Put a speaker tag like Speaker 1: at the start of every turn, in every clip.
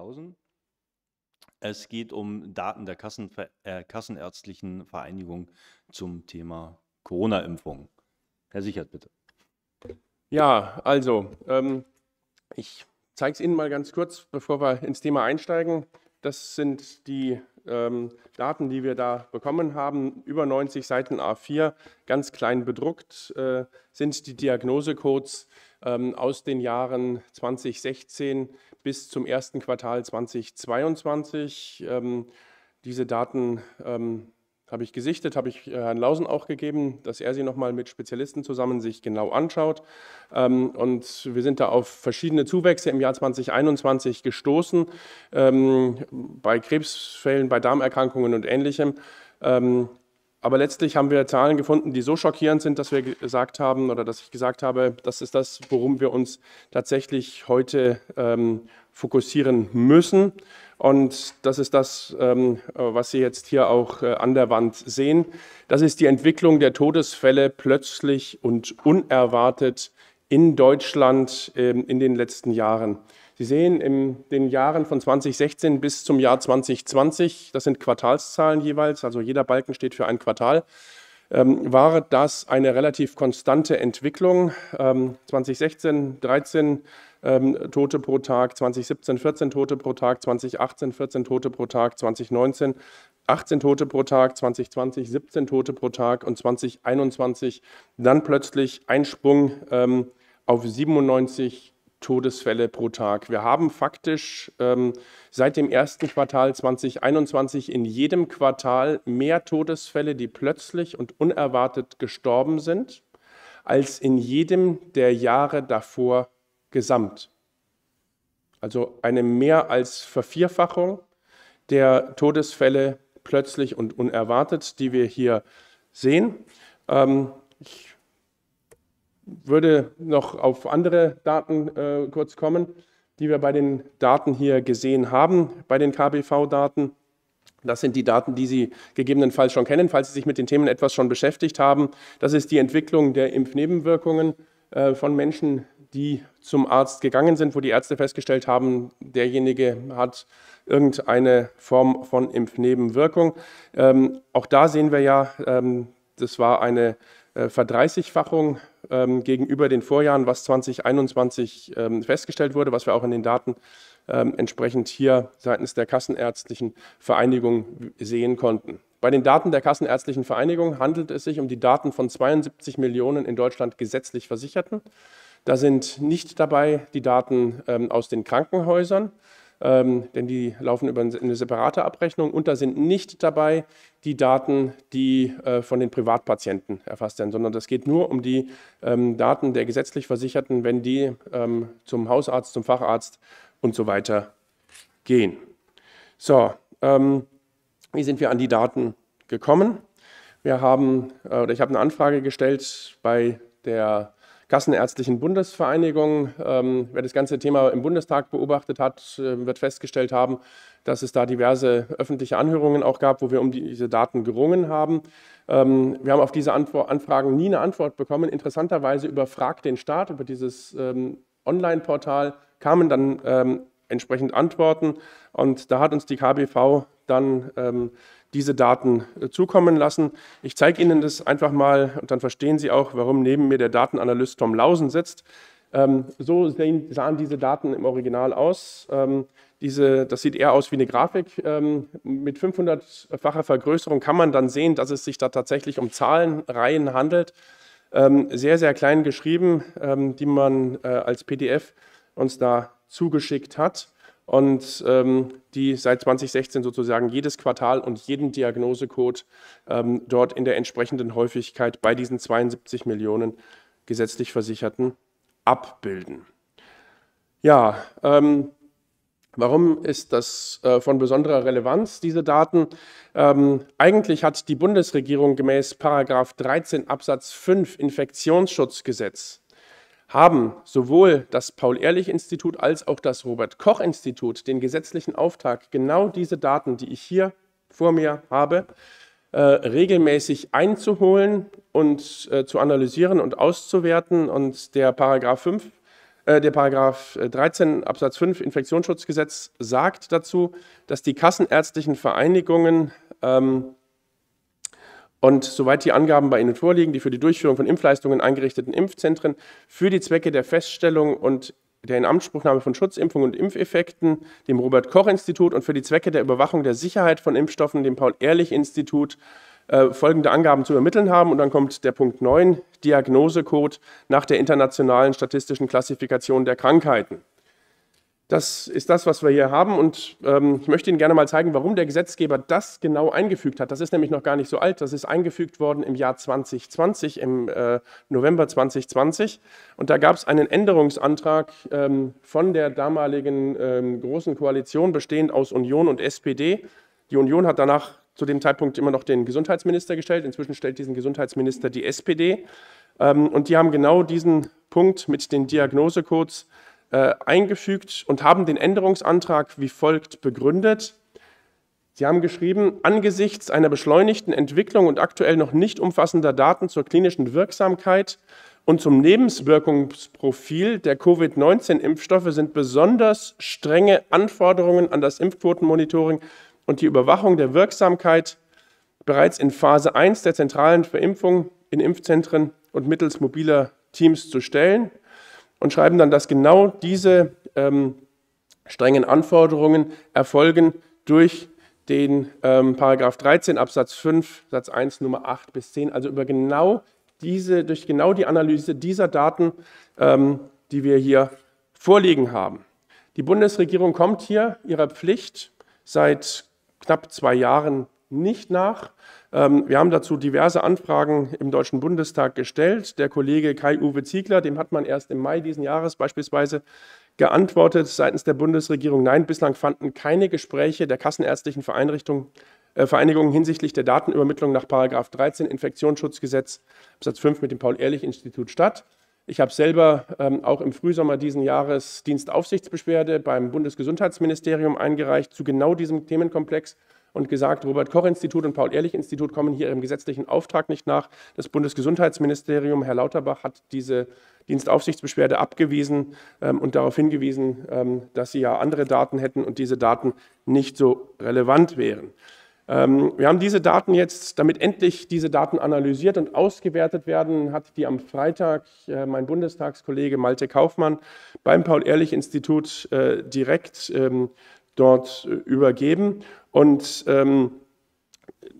Speaker 1: Klausen. Es geht um Daten der Kassenver äh, Kassenärztlichen Vereinigung zum Thema Corona-Impfung. Herr Sichert, bitte.
Speaker 2: Ja, also, ähm, ich zeige es Ihnen mal ganz kurz, bevor wir ins Thema einsteigen. Das sind die ähm, Daten, die wir da bekommen haben. Über 90 Seiten A4, ganz klein bedruckt, äh, sind die Diagnosecodes ähm, aus den Jahren 2016 bis zum ersten Quartal 2022. Ähm, diese Daten ähm, habe ich gesichtet, habe ich äh, Herrn Lausen auch gegeben, dass er sie nochmal mit Spezialisten zusammen sich genau anschaut. Ähm, und wir sind da auf verschiedene Zuwächse im Jahr 2021 gestoßen, ähm, bei Krebsfällen, bei Darmerkrankungen und Ähnlichem. Ähm, aber letztlich haben wir Zahlen gefunden, die so schockierend sind, dass wir gesagt haben oder dass ich gesagt habe, das ist das, worum wir uns tatsächlich heute ähm, fokussieren müssen. Und das ist das, ähm, was Sie jetzt hier auch äh, an der Wand sehen. Das ist die Entwicklung der Todesfälle plötzlich und unerwartet in Deutschland ähm, in den letzten Jahren. Sie sehen in den Jahren von 2016 bis zum Jahr 2020, das sind Quartalszahlen jeweils, also jeder Balken steht für ein Quartal, ähm, war das eine relativ konstante Entwicklung. Ähm, 2016 13 ähm, Tote pro Tag, 2017 14 Tote pro Tag, 2018 14 Tote pro Tag, 2019 18 Tote pro Tag, 2020 17 Tote pro Tag und 2021 dann plötzlich ein Sprung ähm, auf 97 Tote. Todesfälle pro Tag. Wir haben faktisch ähm, seit dem ersten Quartal 2021 in jedem Quartal mehr Todesfälle, die plötzlich und unerwartet gestorben sind, als in jedem der Jahre davor gesamt. Also eine mehr als Vervierfachung der Todesfälle plötzlich und unerwartet, die wir hier sehen. Ähm, ich würde noch auf andere Daten äh, kurz kommen, die wir bei den Daten hier gesehen haben, bei den KBV-Daten. Das sind die Daten, die Sie gegebenenfalls schon kennen, falls Sie sich mit den Themen etwas schon beschäftigt haben. Das ist die Entwicklung der Impfnebenwirkungen äh, von Menschen, die zum Arzt gegangen sind, wo die Ärzte festgestellt haben, derjenige hat irgendeine Form von Impfnebenwirkung. Ähm, auch da sehen wir ja, ähm, das war eine äh, Verdreißigfachung ähm, gegenüber den Vorjahren, was 2021 ähm, festgestellt wurde, was wir auch in den Daten ähm, entsprechend hier seitens der Kassenärztlichen Vereinigung sehen konnten. Bei den Daten der Kassenärztlichen Vereinigung handelt es sich um die Daten von 72 Millionen in Deutschland gesetzlich Versicherten. Da sind nicht dabei die Daten ähm, aus den Krankenhäusern ähm, denn die laufen über eine separate Abrechnung. Und da sind nicht dabei die Daten, die äh, von den Privatpatienten erfasst werden, sondern es geht nur um die ähm, Daten der gesetzlich Versicherten, wenn die ähm, zum Hausarzt, zum Facharzt und so weiter gehen. So, ähm, wie sind wir an die Daten gekommen? Wir haben, äh, oder ich habe eine Anfrage gestellt bei der Kassenärztlichen Bundesvereinigung. Ähm, wer das ganze Thema im Bundestag beobachtet hat, ähm, wird festgestellt haben, dass es da diverse öffentliche Anhörungen auch gab, wo wir um diese Daten gerungen haben. Ähm, wir haben auf diese Anfragen nie eine Antwort bekommen. Interessanterweise über Frag den Staat, über dieses Online-Portal, kamen dann entsprechend Antworten. Und da hat uns die KBV dann diese Daten äh, zukommen lassen. Ich zeige Ihnen das einfach mal und dann verstehen Sie auch, warum neben mir der Datenanalyst Tom Lausen sitzt. Ähm, so sehen, sahen diese Daten im Original aus. Ähm, diese, das sieht eher aus wie eine Grafik. Ähm, mit 500-facher Vergrößerung kann man dann sehen, dass es sich da tatsächlich um Zahlenreihen handelt. Ähm, sehr, sehr klein geschrieben, ähm, die man äh, als PDF uns da zugeschickt hat und ähm, die seit 2016 sozusagen jedes Quartal und jeden Diagnosecode ähm, dort in der entsprechenden Häufigkeit bei diesen 72 Millionen gesetzlich Versicherten abbilden. Ja, ähm, Warum ist das äh, von besonderer Relevanz, diese Daten? Ähm, eigentlich hat die Bundesregierung gemäß 13 Absatz 5 Infektionsschutzgesetz haben sowohl das Paul-Ehrlich-Institut als auch das Robert-Koch-Institut den gesetzlichen Auftrag, genau diese Daten, die ich hier vor mir habe, äh, regelmäßig einzuholen und äh, zu analysieren und auszuwerten. Und der Paragraph 5, äh, der Paragraph 13 äh, Absatz 5 Infektionsschutzgesetz sagt dazu, dass die kassenärztlichen Vereinigungen ähm, und soweit die Angaben bei Ihnen vorliegen, die für die Durchführung von Impfleistungen eingerichteten Impfzentren für die Zwecke der Feststellung und der Inanspruchnahme von Schutzimpfungen und Impfeffekten, dem Robert-Koch-Institut und für die Zwecke der Überwachung der Sicherheit von Impfstoffen, dem Paul-Ehrlich-Institut, äh, folgende Angaben zu übermitteln haben. Und dann kommt der Punkt 9, Diagnosecode nach der internationalen statistischen Klassifikation der Krankheiten. Das ist das, was wir hier haben. Und ähm, ich möchte Ihnen gerne mal zeigen, warum der Gesetzgeber das genau eingefügt hat. Das ist nämlich noch gar nicht so alt. Das ist eingefügt worden im Jahr 2020, im äh, November 2020. Und da gab es einen Änderungsantrag ähm, von der damaligen ähm, Großen Koalition, bestehend aus Union und SPD. Die Union hat danach zu dem Zeitpunkt immer noch den Gesundheitsminister gestellt. Inzwischen stellt diesen Gesundheitsminister die SPD. Ähm, und die haben genau diesen Punkt mit den Diagnosecodes äh, eingefügt und haben den Änderungsantrag wie folgt begründet. Sie haben geschrieben, angesichts einer beschleunigten Entwicklung und aktuell noch nicht umfassender Daten zur klinischen Wirksamkeit und zum Lebenswirkungsprofil der Covid-19-Impfstoffe sind besonders strenge Anforderungen an das Impfquotenmonitoring und die Überwachung der Wirksamkeit bereits in Phase 1 der zentralen Verimpfung in Impfzentren und mittels mobiler Teams zu stellen und schreiben dann, dass genau diese ähm, strengen Anforderungen erfolgen durch den ähm, Paragraph 13 Absatz 5 Satz 1 Nummer 8 bis 10, also über genau diese, durch genau die Analyse dieser Daten, ähm, die wir hier vorliegen haben. Die Bundesregierung kommt hier ihrer Pflicht seit knapp zwei Jahren nicht nach. Ähm, wir haben dazu diverse Anfragen im Deutschen Bundestag gestellt. Der Kollege Kai-Uwe Ziegler, dem hat man erst im Mai diesen Jahres beispielsweise geantwortet seitens der Bundesregierung, nein, bislang fanden keine Gespräche der kassenärztlichen Vereinrichtung, äh, Vereinigung hinsichtlich der Datenübermittlung nach 13 Infektionsschutzgesetz Absatz 5 mit dem Paul-Ehrlich-Institut statt. Ich habe selber ähm, auch im Frühsommer diesen Jahres Dienstaufsichtsbeschwerde beim Bundesgesundheitsministerium eingereicht zu genau diesem Themenkomplex und gesagt, Robert Koch-Institut und Paul-Ehrlich-Institut kommen hier ihrem gesetzlichen Auftrag nicht nach. Das Bundesgesundheitsministerium, Herr Lauterbach, hat diese Dienstaufsichtsbeschwerde abgewiesen ähm, und darauf hingewiesen, ähm, dass sie ja andere Daten hätten und diese Daten nicht so relevant wären. Ähm, wir haben diese Daten jetzt, damit endlich diese Daten analysiert und ausgewertet werden, hat die am Freitag äh, mein Bundestagskollege Malte Kaufmann beim Paul-Ehrlich-Institut äh, direkt ähm, dort äh, übergeben. Und ähm,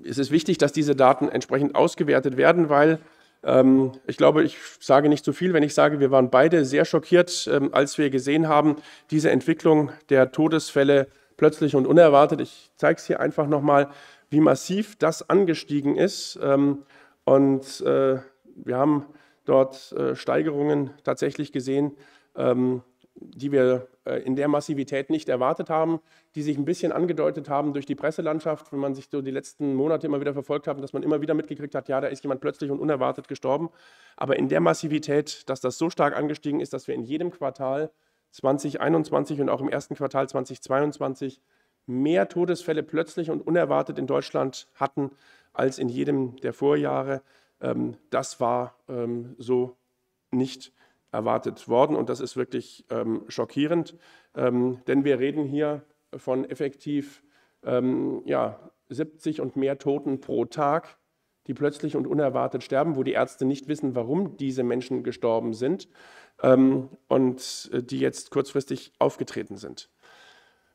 Speaker 2: es ist wichtig, dass diese Daten entsprechend ausgewertet werden, weil ähm, ich glaube, ich sage nicht zu viel, wenn ich sage, wir waren beide sehr schockiert, ähm, als wir gesehen haben, diese Entwicklung der Todesfälle plötzlich und unerwartet. Ich zeige es hier einfach nochmal, wie massiv das angestiegen ist. Ähm, und äh, wir haben dort äh, Steigerungen tatsächlich gesehen, ähm, die wir äh, in der Massivität nicht erwartet haben, die sich ein bisschen angedeutet haben durch die Presselandschaft, wenn man sich so die letzten Monate immer wieder verfolgt hat, dass man immer wieder mitgekriegt hat, ja, da ist jemand plötzlich und unerwartet gestorben. Aber in der Massivität, dass das so stark angestiegen ist, dass wir in jedem Quartal 2021 und auch im ersten Quartal 2022 mehr Todesfälle plötzlich und unerwartet in Deutschland hatten als in jedem der Vorjahre. Ähm, das war ähm, so nicht möglich erwartet worden. Und das ist wirklich ähm, schockierend, ähm, denn wir reden hier von effektiv ähm, ja, 70 und mehr Toten pro Tag, die plötzlich und unerwartet sterben, wo die Ärzte nicht wissen, warum diese Menschen gestorben sind ähm, und äh, die jetzt kurzfristig aufgetreten sind.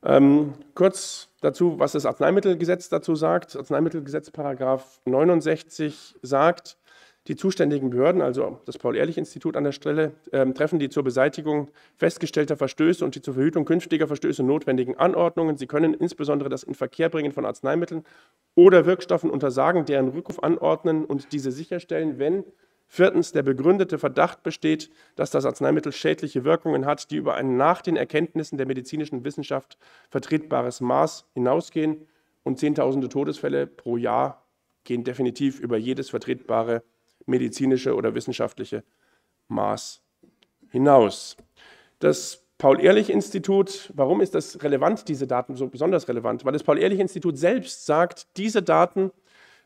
Speaker 2: Ähm, kurz dazu, was das Arzneimittelgesetz dazu sagt. Arzneimittelgesetz Paragraph 69 sagt, die zuständigen Behörden, also das Paul-Ehrlich-Institut an der Stelle, äh, treffen die zur Beseitigung festgestellter Verstöße und die zur Verhütung künftiger Verstöße notwendigen Anordnungen. Sie können insbesondere das Inverkehrbringen von Arzneimitteln oder Wirkstoffen untersagen, deren Rückruf anordnen und diese sicherstellen, wenn viertens der begründete Verdacht besteht, dass das Arzneimittel schädliche Wirkungen hat, die über ein nach den Erkenntnissen der medizinischen Wissenschaft vertretbares Maß hinausgehen. Und Zehntausende Todesfälle pro Jahr gehen definitiv über jedes vertretbare Maß medizinische oder wissenschaftliche Maß hinaus. Das Paul-Ehrlich-Institut, warum ist das relevant, diese Daten so besonders relevant? Weil das Paul-Ehrlich-Institut selbst sagt, diese Daten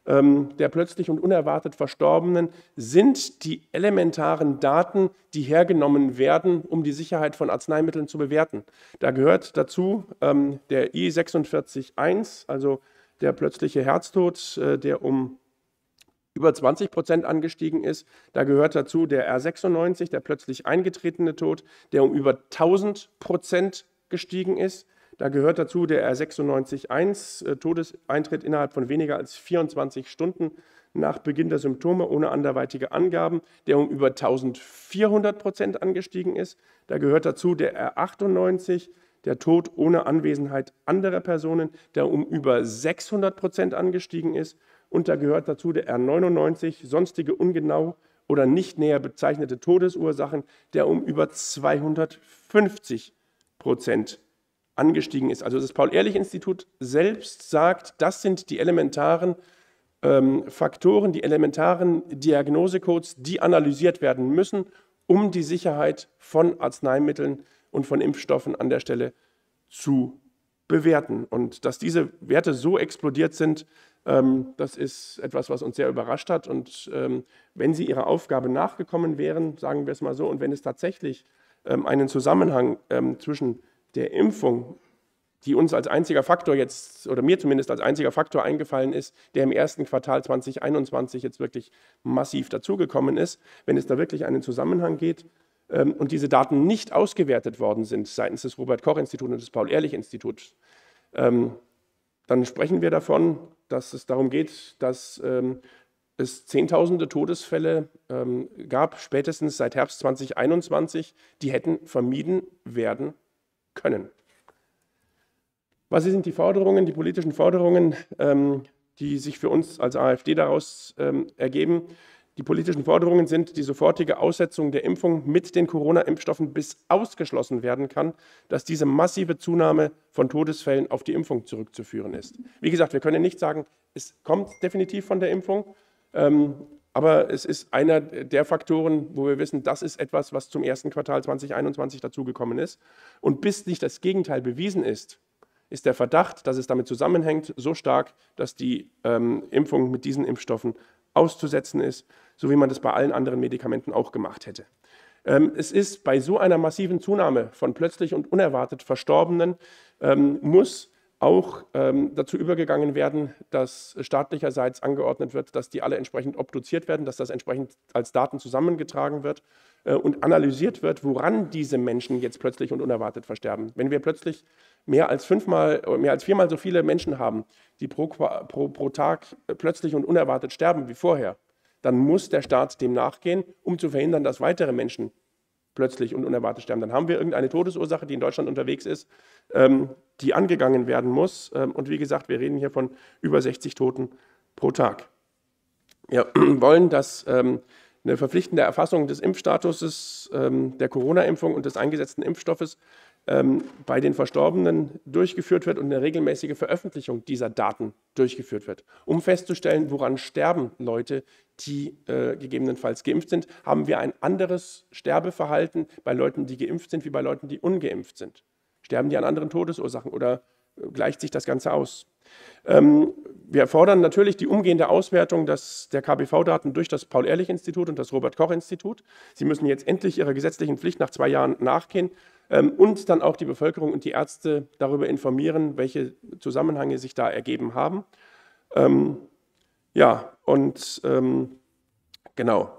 Speaker 2: ähm, der plötzlich und unerwartet Verstorbenen sind die elementaren Daten, die hergenommen werden, um die Sicherheit von Arzneimitteln zu bewerten. Da gehört dazu ähm, der I46.1, also der plötzliche Herztod, äh, der um über 20 Prozent angestiegen ist. Da gehört dazu der R96, der plötzlich eingetretene Tod, der um über 1000 Prozent gestiegen ist. Da gehört dazu der r 96 1 äh, Todeseintritt innerhalb von weniger als 24 Stunden nach Beginn der Symptome ohne anderweitige Angaben, der um über 1400 Prozent angestiegen ist. Da gehört dazu der R98, der Tod ohne Anwesenheit anderer Personen, der um über 600 Prozent angestiegen ist und da gehört dazu der R99, sonstige ungenau oder nicht näher bezeichnete Todesursachen, der um über 250 Prozent angestiegen ist. Also das Paul-Ehrlich-Institut selbst sagt, das sind die elementaren ähm, Faktoren, die elementaren Diagnosecodes, die analysiert werden müssen, um die Sicherheit von Arzneimitteln und von Impfstoffen an der Stelle zu bewerten. Und dass diese Werte so explodiert sind, ähm, das ist etwas, was uns sehr überrascht hat. Und ähm, wenn sie ihrer Aufgabe nachgekommen wären, sagen wir es mal so, und wenn es tatsächlich ähm, einen Zusammenhang zwischen der Impfung, die uns als einziger Faktor jetzt, oder mir zumindest als einziger Faktor eingefallen ist, der im ersten Quartal 2021 jetzt wirklich massiv dazugekommen ist, wenn es da wirklich einen Zusammenhang geht, und diese Daten nicht ausgewertet worden sind seitens des Robert Koch Instituts und des Paul Ehrlich Instituts, dann sprechen wir davon, dass es darum geht, dass ähm, es Zehntausende Todesfälle ähm, gab, spätestens seit Herbst 2021, die hätten vermieden werden können. Was sind die Forderungen, die politischen Forderungen, ähm, die sich für uns als AfD daraus ähm, ergeben? Die politischen Forderungen sind die sofortige Aussetzung der Impfung mit den Corona-Impfstoffen, bis ausgeschlossen werden kann, dass diese massive Zunahme von Todesfällen auf die Impfung zurückzuführen ist. Wie gesagt, wir können nicht sagen, es kommt definitiv von der Impfung, ähm, aber es ist einer der Faktoren, wo wir wissen, das ist etwas, was zum ersten Quartal 2021 dazugekommen ist. Und bis nicht das Gegenteil bewiesen ist, ist der Verdacht, dass es damit zusammenhängt, so stark, dass die ähm, Impfung mit diesen Impfstoffen auszusetzen ist so wie man das bei allen anderen Medikamenten auch gemacht hätte. Ähm, es ist bei so einer massiven Zunahme von plötzlich und unerwartet Verstorbenen, ähm, muss auch ähm, dazu übergegangen werden, dass staatlicherseits angeordnet wird, dass die alle entsprechend obduziert werden, dass das entsprechend als Daten zusammengetragen wird äh, und analysiert wird, woran diese Menschen jetzt plötzlich und unerwartet versterben. Wenn wir plötzlich mehr als fünfmal, äh, mehr als viermal so viele Menschen haben, die pro, pro, pro Tag äh, plötzlich und unerwartet sterben wie vorher, dann muss der Staat dem nachgehen, um zu verhindern, dass weitere Menschen plötzlich und unerwartet sterben. Dann haben wir irgendeine Todesursache, die in Deutschland unterwegs ist, ähm, die angegangen werden muss. Ähm, und wie gesagt, wir reden hier von über 60 Toten pro Tag. Wir wollen, dass ähm, eine verpflichtende Erfassung des Impfstatuses, ähm, der Corona-Impfung und des eingesetzten Impfstoffes ähm, bei den Verstorbenen durchgeführt wird und eine regelmäßige Veröffentlichung dieser Daten durchgeführt wird. Um festzustellen, woran sterben Leute, die äh, gegebenenfalls geimpft sind, haben wir ein anderes Sterbeverhalten bei Leuten, die geimpft sind, wie bei Leuten, die ungeimpft sind. Sterben die an anderen Todesursachen oder gleicht sich das Ganze aus. Ähm, wir fordern natürlich die umgehende Auswertung des, der KBV-Daten durch das Paul-Ehrlich-Institut und das Robert-Koch-Institut. Sie müssen jetzt endlich ihrer gesetzlichen Pflicht nach zwei Jahren nachgehen ähm, und dann auch die Bevölkerung und die Ärzte darüber informieren, welche Zusammenhänge sich da ergeben haben. Ähm, ja, und ähm, genau.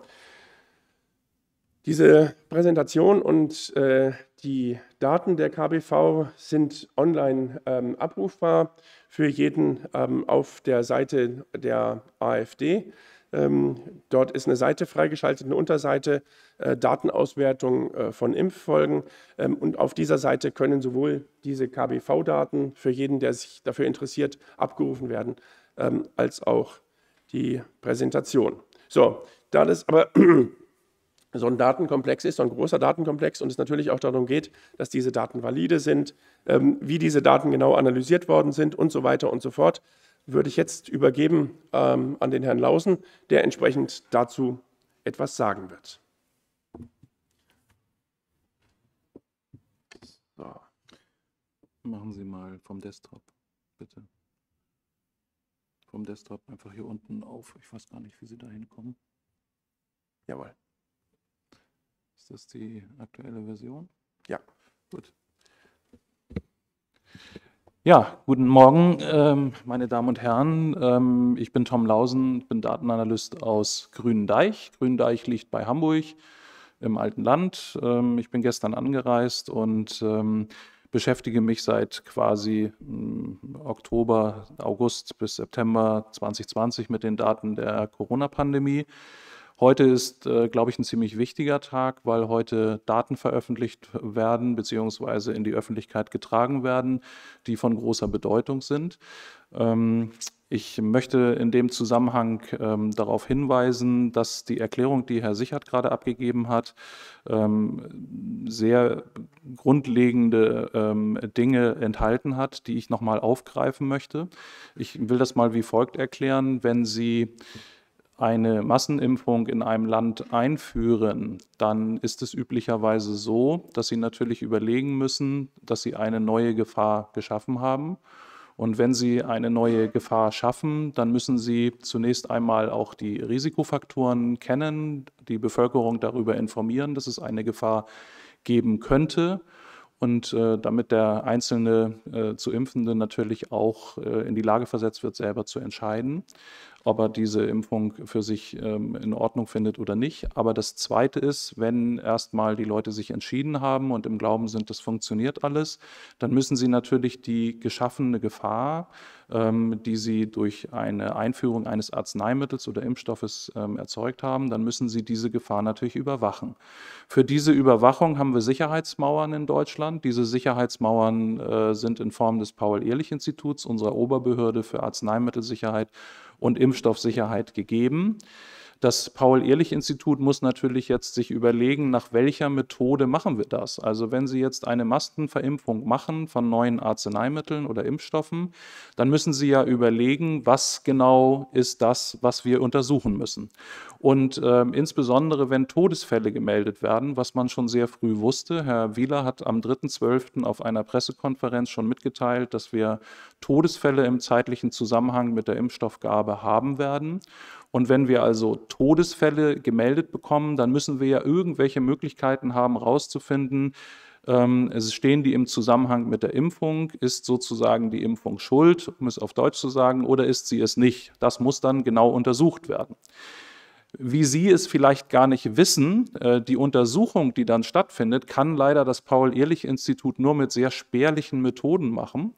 Speaker 2: Diese Präsentation und äh, die Daten der KBV sind online ähm, abrufbar für jeden ähm, auf der Seite der AfD. Ähm, dort ist eine Seite freigeschaltet, eine Unterseite, äh, Datenauswertung äh, von Impffolgen. Ähm, und auf dieser Seite können sowohl diese KBV-Daten für jeden, der sich dafür interessiert, abgerufen werden, ähm, als auch die Präsentation. So, da das aber so ein Datenkomplex ist, so ein großer Datenkomplex und es natürlich auch darum geht, dass diese Daten valide sind, ähm, wie diese Daten genau analysiert worden sind und so weiter und so fort, würde ich jetzt übergeben ähm, an den Herrn Lausen, der entsprechend dazu etwas sagen wird. So. Machen Sie mal vom
Speaker 3: Desktop, bitte. Vom Desktop einfach hier unten auf. Ich weiß gar nicht, wie Sie da hinkommen. Jawohl. Ist das die aktuelle Version? Ja. Gut. Ja, guten Morgen, ähm, meine Damen und Herren. Ähm, ich bin Tom Lausen, bin Datenanalyst aus Gründeich. Gründeich liegt bei Hamburg im alten Land. Ähm, ich bin gestern angereist und beschäftige mich seit quasi mm, Oktober, August bis September 2020 mit den Daten der Corona-Pandemie Heute ist, äh, glaube ich, ein ziemlich wichtiger Tag, weil heute Daten veröffentlicht werden bzw. in die Öffentlichkeit getragen werden, die von großer Bedeutung sind. Ähm, ich möchte in dem Zusammenhang ähm, darauf hinweisen, dass die Erklärung, die Herr Sichert gerade abgegeben hat, ähm, sehr grundlegende ähm, Dinge enthalten hat, die ich nochmal aufgreifen möchte. Ich will das mal wie folgt erklären. Wenn Sie eine Massenimpfung in einem Land einführen, dann ist es üblicherweise so, dass sie natürlich überlegen müssen, dass sie eine neue Gefahr geschaffen haben. Und wenn Sie eine neue Gefahr schaffen, dann müssen Sie zunächst einmal auch die Risikofaktoren kennen, die Bevölkerung darüber informieren, dass es eine Gefahr geben könnte und äh, damit der einzelne äh, zu Impfende natürlich auch äh, in die Lage versetzt wird, selber zu entscheiden ob er diese Impfung für sich ähm, in Ordnung findet oder nicht. Aber das Zweite ist, wenn erstmal die Leute sich entschieden haben und im Glauben sind, das funktioniert alles, dann müssen sie natürlich die geschaffene Gefahr, ähm, die sie durch eine Einführung eines Arzneimittels oder Impfstoffes ähm, erzeugt haben, dann müssen sie diese Gefahr natürlich überwachen. Für diese Überwachung haben wir Sicherheitsmauern in Deutschland. Diese Sicherheitsmauern äh, sind in Form des Paul-Ehrlich-Instituts, unserer Oberbehörde für Arzneimittelsicherheit und Impfstoffsicherheit gegeben. Das Paul-Ehrlich-Institut muss natürlich jetzt sich überlegen, nach welcher Methode machen wir das. Also wenn Sie jetzt eine Mastenverimpfung machen von neuen Arzneimitteln oder Impfstoffen, dann müssen Sie ja überlegen, was genau ist das, was wir untersuchen müssen. Und äh, insbesondere, wenn Todesfälle gemeldet werden, was man schon sehr früh wusste. Herr Wieler hat am 3.12. auf einer Pressekonferenz schon mitgeteilt, dass wir Todesfälle im zeitlichen Zusammenhang mit der Impfstoffgabe haben werden. Und wenn wir also Todesfälle gemeldet bekommen, dann müssen wir ja irgendwelche Möglichkeiten haben, herauszufinden, ähm, es stehen die im Zusammenhang mit der Impfung, ist sozusagen die Impfung schuld, um es auf Deutsch zu sagen, oder ist sie es nicht? Das muss dann genau untersucht werden wie Sie es vielleicht gar nicht wissen, äh, die Untersuchung, die dann stattfindet, kann leider das Paul-Ehrlich-Institut nur mit sehr spärlichen Methoden machen.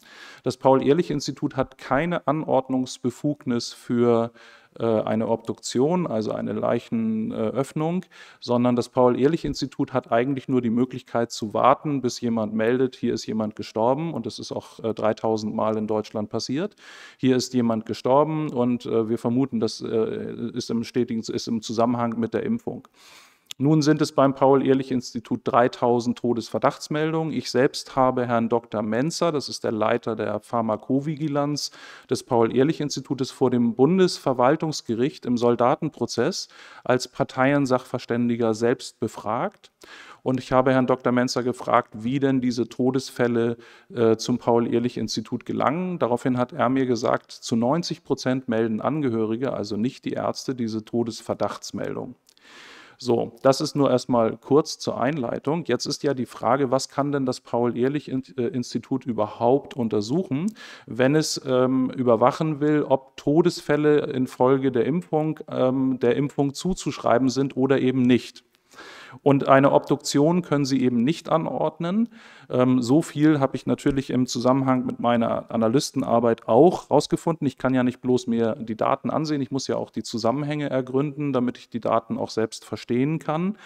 Speaker 3: Das Paul-Ehrlich-Institut hat keine Anordnungsbefugnis für äh, eine Obduktion, also eine Leichenöffnung, sondern das Paul-Ehrlich-Institut hat eigentlich nur die Möglichkeit zu warten, bis jemand meldet, hier ist jemand gestorben und das ist auch 3000 äh, Mal in Deutschland passiert. Hier ist jemand gestorben und äh, wir vermuten, das ist im stetigen ist im Zusammenhang mit der Impfung. Nun sind es beim Paul-Ehrlich-Institut 3000 Todesverdachtsmeldungen. Ich selbst habe Herrn Dr. Menzer, das ist der Leiter der Pharmakovigilanz des Paul-Ehrlich-Institutes, vor dem Bundesverwaltungsgericht im Soldatenprozess als Parteiensachverständiger selbst befragt. Und ich habe Herrn Dr. Menzer gefragt, wie denn diese Todesfälle äh, zum Paul-Ehrlich-Institut gelangen. Daraufhin hat er mir gesagt, zu 90 Prozent melden Angehörige, also nicht die Ärzte, diese Todesverdachtsmeldung. So, das ist nur erstmal kurz zur Einleitung. Jetzt ist ja die Frage, was kann denn das Paul-Ehrlich-Institut überhaupt untersuchen, wenn es ähm, überwachen will, ob Todesfälle infolge der Impfung ähm, der Impfung zuzuschreiben sind oder eben nicht. Und eine Obduktion können Sie eben nicht anordnen. Ähm, so viel habe ich natürlich im Zusammenhang mit meiner Analystenarbeit auch rausgefunden. Ich kann ja nicht bloß mir die Daten ansehen, ich muss ja auch die Zusammenhänge ergründen, damit ich die Daten auch selbst verstehen kann.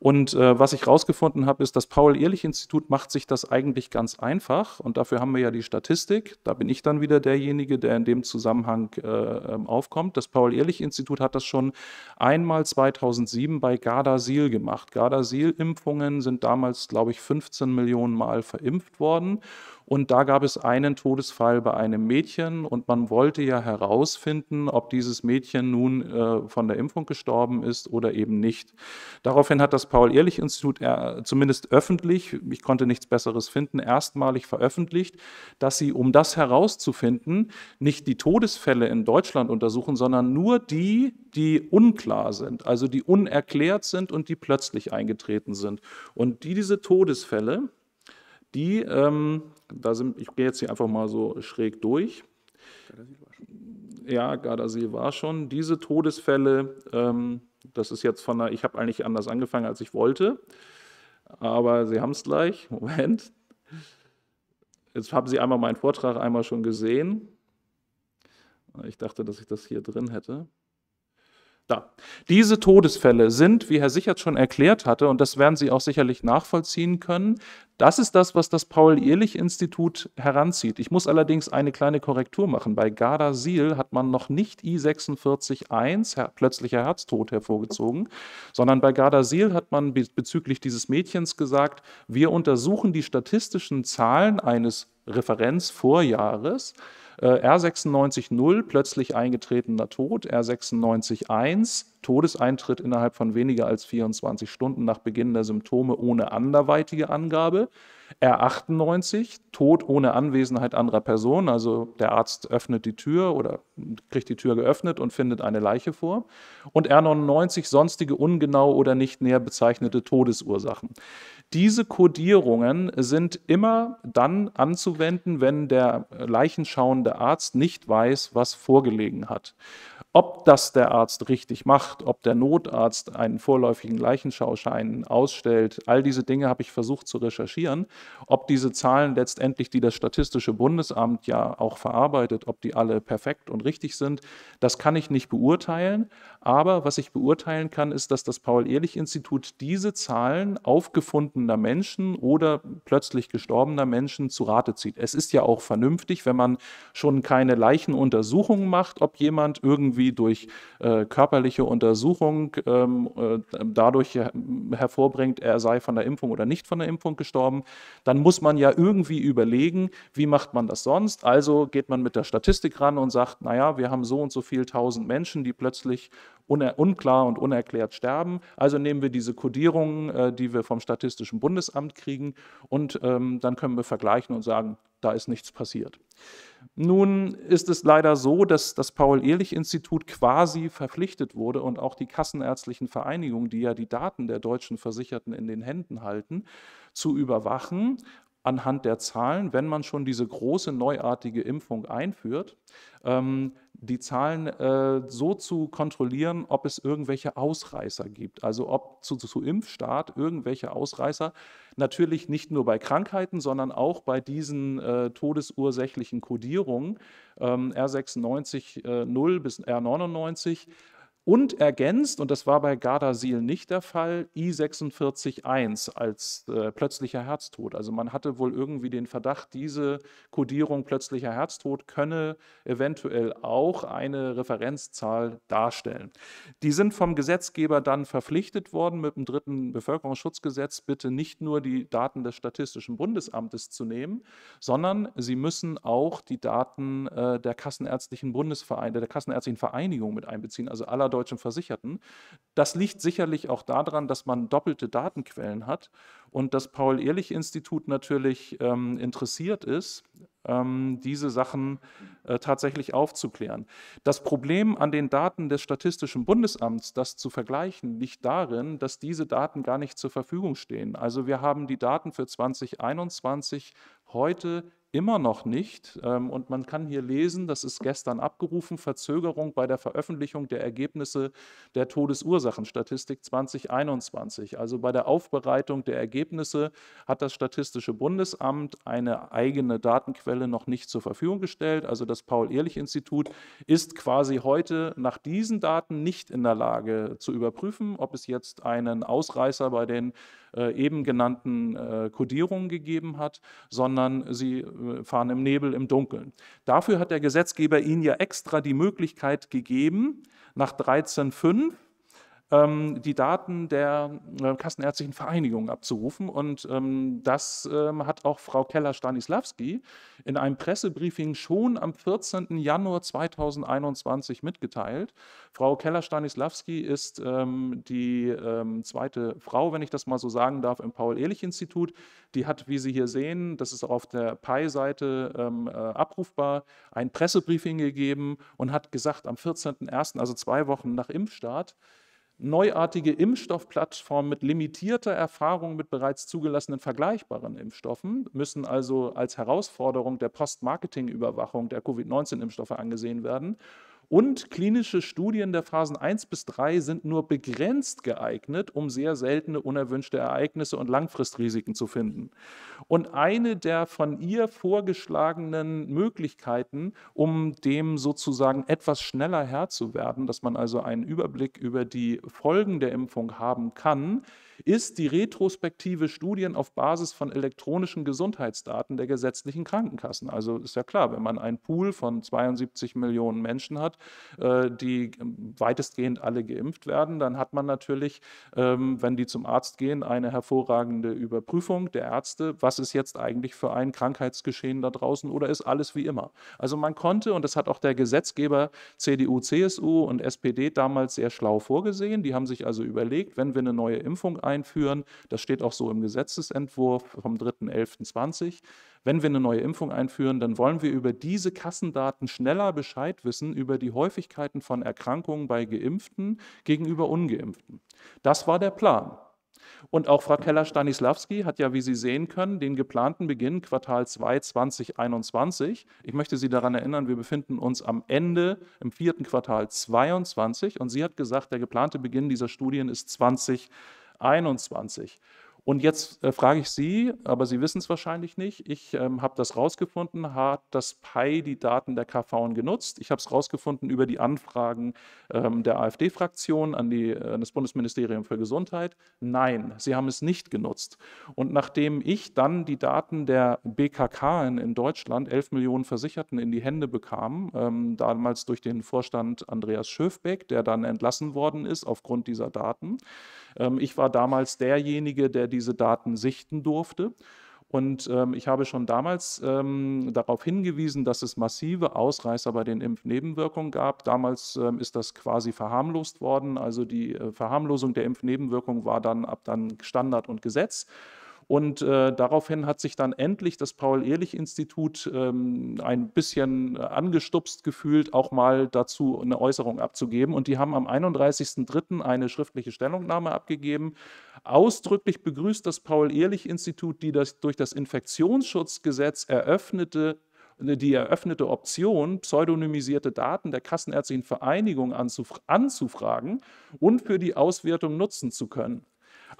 Speaker 3: Und äh, was ich rausgefunden habe, ist, das Paul-Ehrlich-Institut macht sich das eigentlich ganz einfach. Und dafür haben wir ja die Statistik. Da bin ich dann wieder derjenige, der in dem Zusammenhang äh, ähm, aufkommt. Das Paul-Ehrlich-Institut hat das schon einmal 2007 bei Gardasil gemacht. Gardasil-Impfungen sind damals, glaube ich, 15 Millionen Mal verimpft worden. Und da gab es einen Todesfall bei einem Mädchen und man wollte ja herausfinden, ob dieses Mädchen nun äh, von der Impfung gestorben ist oder eben nicht. Daraufhin hat das Paul-Ehrlich-Institut äh, zumindest öffentlich, ich konnte nichts Besseres finden, erstmalig veröffentlicht, dass sie, um das herauszufinden, nicht die Todesfälle in Deutschland untersuchen, sondern nur die, die unklar sind, also die unerklärt sind und die plötzlich eingetreten sind. Und die, diese Todesfälle, die ähm, da sind, ich gehe jetzt hier einfach mal so schräg durch. Ja, Gardasil war schon. Diese Todesfälle, ähm, das ist jetzt von der, ich habe eigentlich anders angefangen, als ich wollte, aber Sie haben es gleich. Moment. Jetzt haben Sie einmal meinen Vortrag einmal schon gesehen. Ich dachte, dass ich das hier drin hätte. Da. Diese Todesfälle sind, wie Herr Sichert schon erklärt hatte, und das werden Sie auch sicherlich nachvollziehen können, das ist das, was das Paul-Ehrlich-Institut heranzieht. Ich muss allerdings eine kleine Korrektur machen. Bei Gardasil hat man noch nicht I46.1, her plötzlicher Herztod, hervorgezogen, sondern bei Gardasil hat man bezüglich dieses Mädchens gesagt, wir untersuchen die statistischen Zahlen eines Referenzvorjahres äh, R96.0, plötzlich eingetretener Tod, R96.1, Todeseintritt innerhalb von weniger als 24 Stunden nach Beginn der Symptome ohne anderweitige Angabe. R98, Tod ohne Anwesenheit anderer Personen, also der Arzt öffnet die Tür oder kriegt die Tür geöffnet und findet eine Leiche vor. Und R99, sonstige ungenau oder nicht näher bezeichnete Todesursachen. Diese Kodierungen sind immer dann anzuwenden, wenn der leichenschauende Arzt nicht weiß, was vorgelegen hat. Ob das der Arzt richtig macht, ob der Notarzt einen vorläufigen Leichenschauschein ausstellt, all diese Dinge habe ich versucht zu recherchieren. Ob diese Zahlen letztendlich, die das Statistische Bundesamt ja auch verarbeitet, ob die alle perfekt und richtig sind, das kann ich nicht beurteilen. Aber was ich beurteilen kann, ist, dass das Paul-Ehrlich-Institut diese Zahlen aufgefundener Menschen oder plötzlich gestorbener Menschen zu Rate zieht. Es ist ja auch vernünftig, wenn man schon keine Leichenuntersuchungen macht, ob jemand irgendwie durch äh, körperliche Untersuchung ähm, äh, dadurch hervorbringt, er sei von der Impfung oder nicht von der Impfung gestorben, dann muss man ja irgendwie überlegen, wie macht man das sonst? Also geht man mit der Statistik ran und sagt, naja, wir haben so und so viel tausend Menschen, die plötzlich unklar und unerklärt sterben. Also nehmen wir diese Kodierungen, äh, die wir vom Statistischen Bundesamt kriegen und ähm, dann können wir vergleichen und sagen, da ist nichts passiert. Nun ist es leider so, dass das Paul-Ehrlich-Institut quasi verpflichtet wurde und auch die kassenärztlichen Vereinigungen, die ja die Daten der deutschen Versicherten in den Händen halten, zu überwachen, anhand der Zahlen, wenn man schon diese große neuartige Impfung einführt, ähm, die Zahlen äh, so zu kontrollieren, ob es irgendwelche Ausreißer gibt. Also ob zu, zu Impfstart irgendwelche Ausreißer, natürlich nicht nur bei Krankheiten, sondern auch bei diesen äh, todesursächlichen Kodierungen ähm, R96.0 äh, bis R99 und ergänzt, und das war bei Gardasil nicht der Fall, I46.1 als äh, plötzlicher Herztod. Also man hatte wohl irgendwie den Verdacht, diese Kodierung plötzlicher Herztod könne eventuell auch eine Referenzzahl darstellen. Die sind vom Gesetzgeber dann verpflichtet worden, mit dem dritten Bevölkerungsschutzgesetz bitte nicht nur die Daten des Statistischen Bundesamtes zu nehmen, sondern sie müssen auch die Daten äh, der Kassenärztlichen Bundesverein, der Kassenärztlichen Vereinigung mit einbeziehen, also aller deutschen Versicherten. Das liegt sicherlich auch daran, dass man doppelte Datenquellen hat und das Paul-Ehrlich-Institut natürlich ähm, interessiert ist, ähm, diese Sachen äh, tatsächlich aufzuklären. Das Problem an den Daten des Statistischen Bundesamts, das zu vergleichen, liegt darin, dass diese Daten gar nicht zur Verfügung stehen. Also wir haben die Daten für 2021 heute immer noch nicht. Ähm, und man kann hier lesen, das ist gestern abgerufen, Verzögerung bei der Veröffentlichung der Ergebnisse der Todesursachenstatistik 2021. Also bei der Aufbereitung der Ergebnisse hat das Statistische Bundesamt eine eigene Datenquelle noch nicht zur Verfügung gestellt. Also das Paul-Ehrlich-Institut ist quasi heute nach diesen Daten nicht in der Lage zu überprüfen, ob es jetzt einen Ausreißer bei den äh, eben genannten äh, Kodierungen gegeben hat, sondern sie äh, fahren im Nebel, im Dunkeln. Dafür hat der Gesetzgeber ihnen ja extra die Möglichkeit gegeben, nach 13.5 ähm, die Daten der äh, Kassenärztlichen Vereinigung abzurufen. Und ähm, das ähm, hat auch Frau Keller-Stanislawski in einem Pressebriefing schon am 14. Januar 2021 mitgeteilt. Frau Keller-Stanislawski ist die zweite Frau, wenn ich das mal so sagen darf, im Paul-Ehrlich-Institut. Die hat, wie Sie hier sehen, das ist auf der PI-Seite äh, abrufbar, ein Pressebriefing gegeben und hat gesagt, am 14.01., also zwei Wochen nach Impfstart, neuartige Impfstoffplattform mit limitierter Erfahrung mit bereits zugelassenen vergleichbaren Impfstoffen müssen also als Herausforderung der Postmarketingüberwachung der Covid-19-Impfstoffe angesehen werden. Und klinische Studien der Phasen 1 bis 3 sind nur begrenzt geeignet, um sehr seltene unerwünschte Ereignisse und Langfristrisiken zu finden. Und eine der von ihr vorgeschlagenen Möglichkeiten, um dem sozusagen etwas schneller Herr zu werden, dass man also einen Überblick über die Folgen der Impfung haben kann, ist die retrospektive Studien auf Basis von elektronischen Gesundheitsdaten der gesetzlichen Krankenkassen. Also ist ja klar, wenn man einen Pool von 72 Millionen Menschen hat, äh, die ähm, weitestgehend alle geimpft werden, dann hat man natürlich, ähm, wenn die zum Arzt gehen, eine hervorragende Überprüfung der Ärzte. Was ist jetzt eigentlich für ein Krankheitsgeschehen da draußen oder ist alles wie immer? Also man konnte, und das hat auch der Gesetzgeber CDU, CSU und SPD damals sehr schlau vorgesehen, die haben sich also überlegt, wenn wir eine neue Impfung einführen. Das steht auch so im Gesetzesentwurf vom 3.11.20. Wenn wir eine neue Impfung einführen, dann wollen wir über diese Kassendaten schneller Bescheid wissen, über die Häufigkeiten von Erkrankungen bei Geimpften gegenüber Ungeimpften. Das war der Plan. Und auch Frau Keller-Stanislawski hat ja, wie Sie sehen können, den geplanten Beginn Quartal 2 2021. Ich möchte Sie daran erinnern, wir befinden uns am Ende im vierten Quartal 22 und sie hat gesagt, der geplante Beginn dieser Studien ist 2021. 21. Und jetzt äh, frage ich Sie, aber Sie wissen es wahrscheinlich nicht. Ich ähm, habe das rausgefunden, hat das PI die Daten der KVN genutzt. Ich habe es rausgefunden über die Anfragen ähm, der AfD-Fraktion an, äh, an das Bundesministerium für Gesundheit. Nein, sie haben es nicht genutzt. Und nachdem ich dann die Daten der BKK in, in Deutschland, 11 Millionen Versicherten, in die Hände bekam, ähm, damals durch den Vorstand Andreas Schöfbeck, der dann entlassen worden ist aufgrund dieser Daten. Ähm, ich war damals derjenige, der die diese Daten sichten durfte. Und ähm, ich habe schon damals ähm, darauf hingewiesen, dass es massive Ausreißer bei den Impfnebenwirkungen gab. Damals ähm, ist das quasi verharmlost worden. Also die äh, Verharmlosung der Impfnebenwirkung war dann ab dann Standard und Gesetz. Und äh, daraufhin hat sich dann endlich das Paul-Ehrlich-Institut ähm, ein bisschen äh, angestupst gefühlt, auch mal dazu eine Äußerung abzugeben. Und die haben am 31.03. eine schriftliche Stellungnahme abgegeben. Ausdrücklich begrüßt das Paul-Ehrlich-Institut die das durch das Infektionsschutzgesetz eröffnete äh, die eröffnete Option, pseudonymisierte Daten der Kassenärztlichen Vereinigung anzuf anzufragen und für die Auswertung nutzen zu können.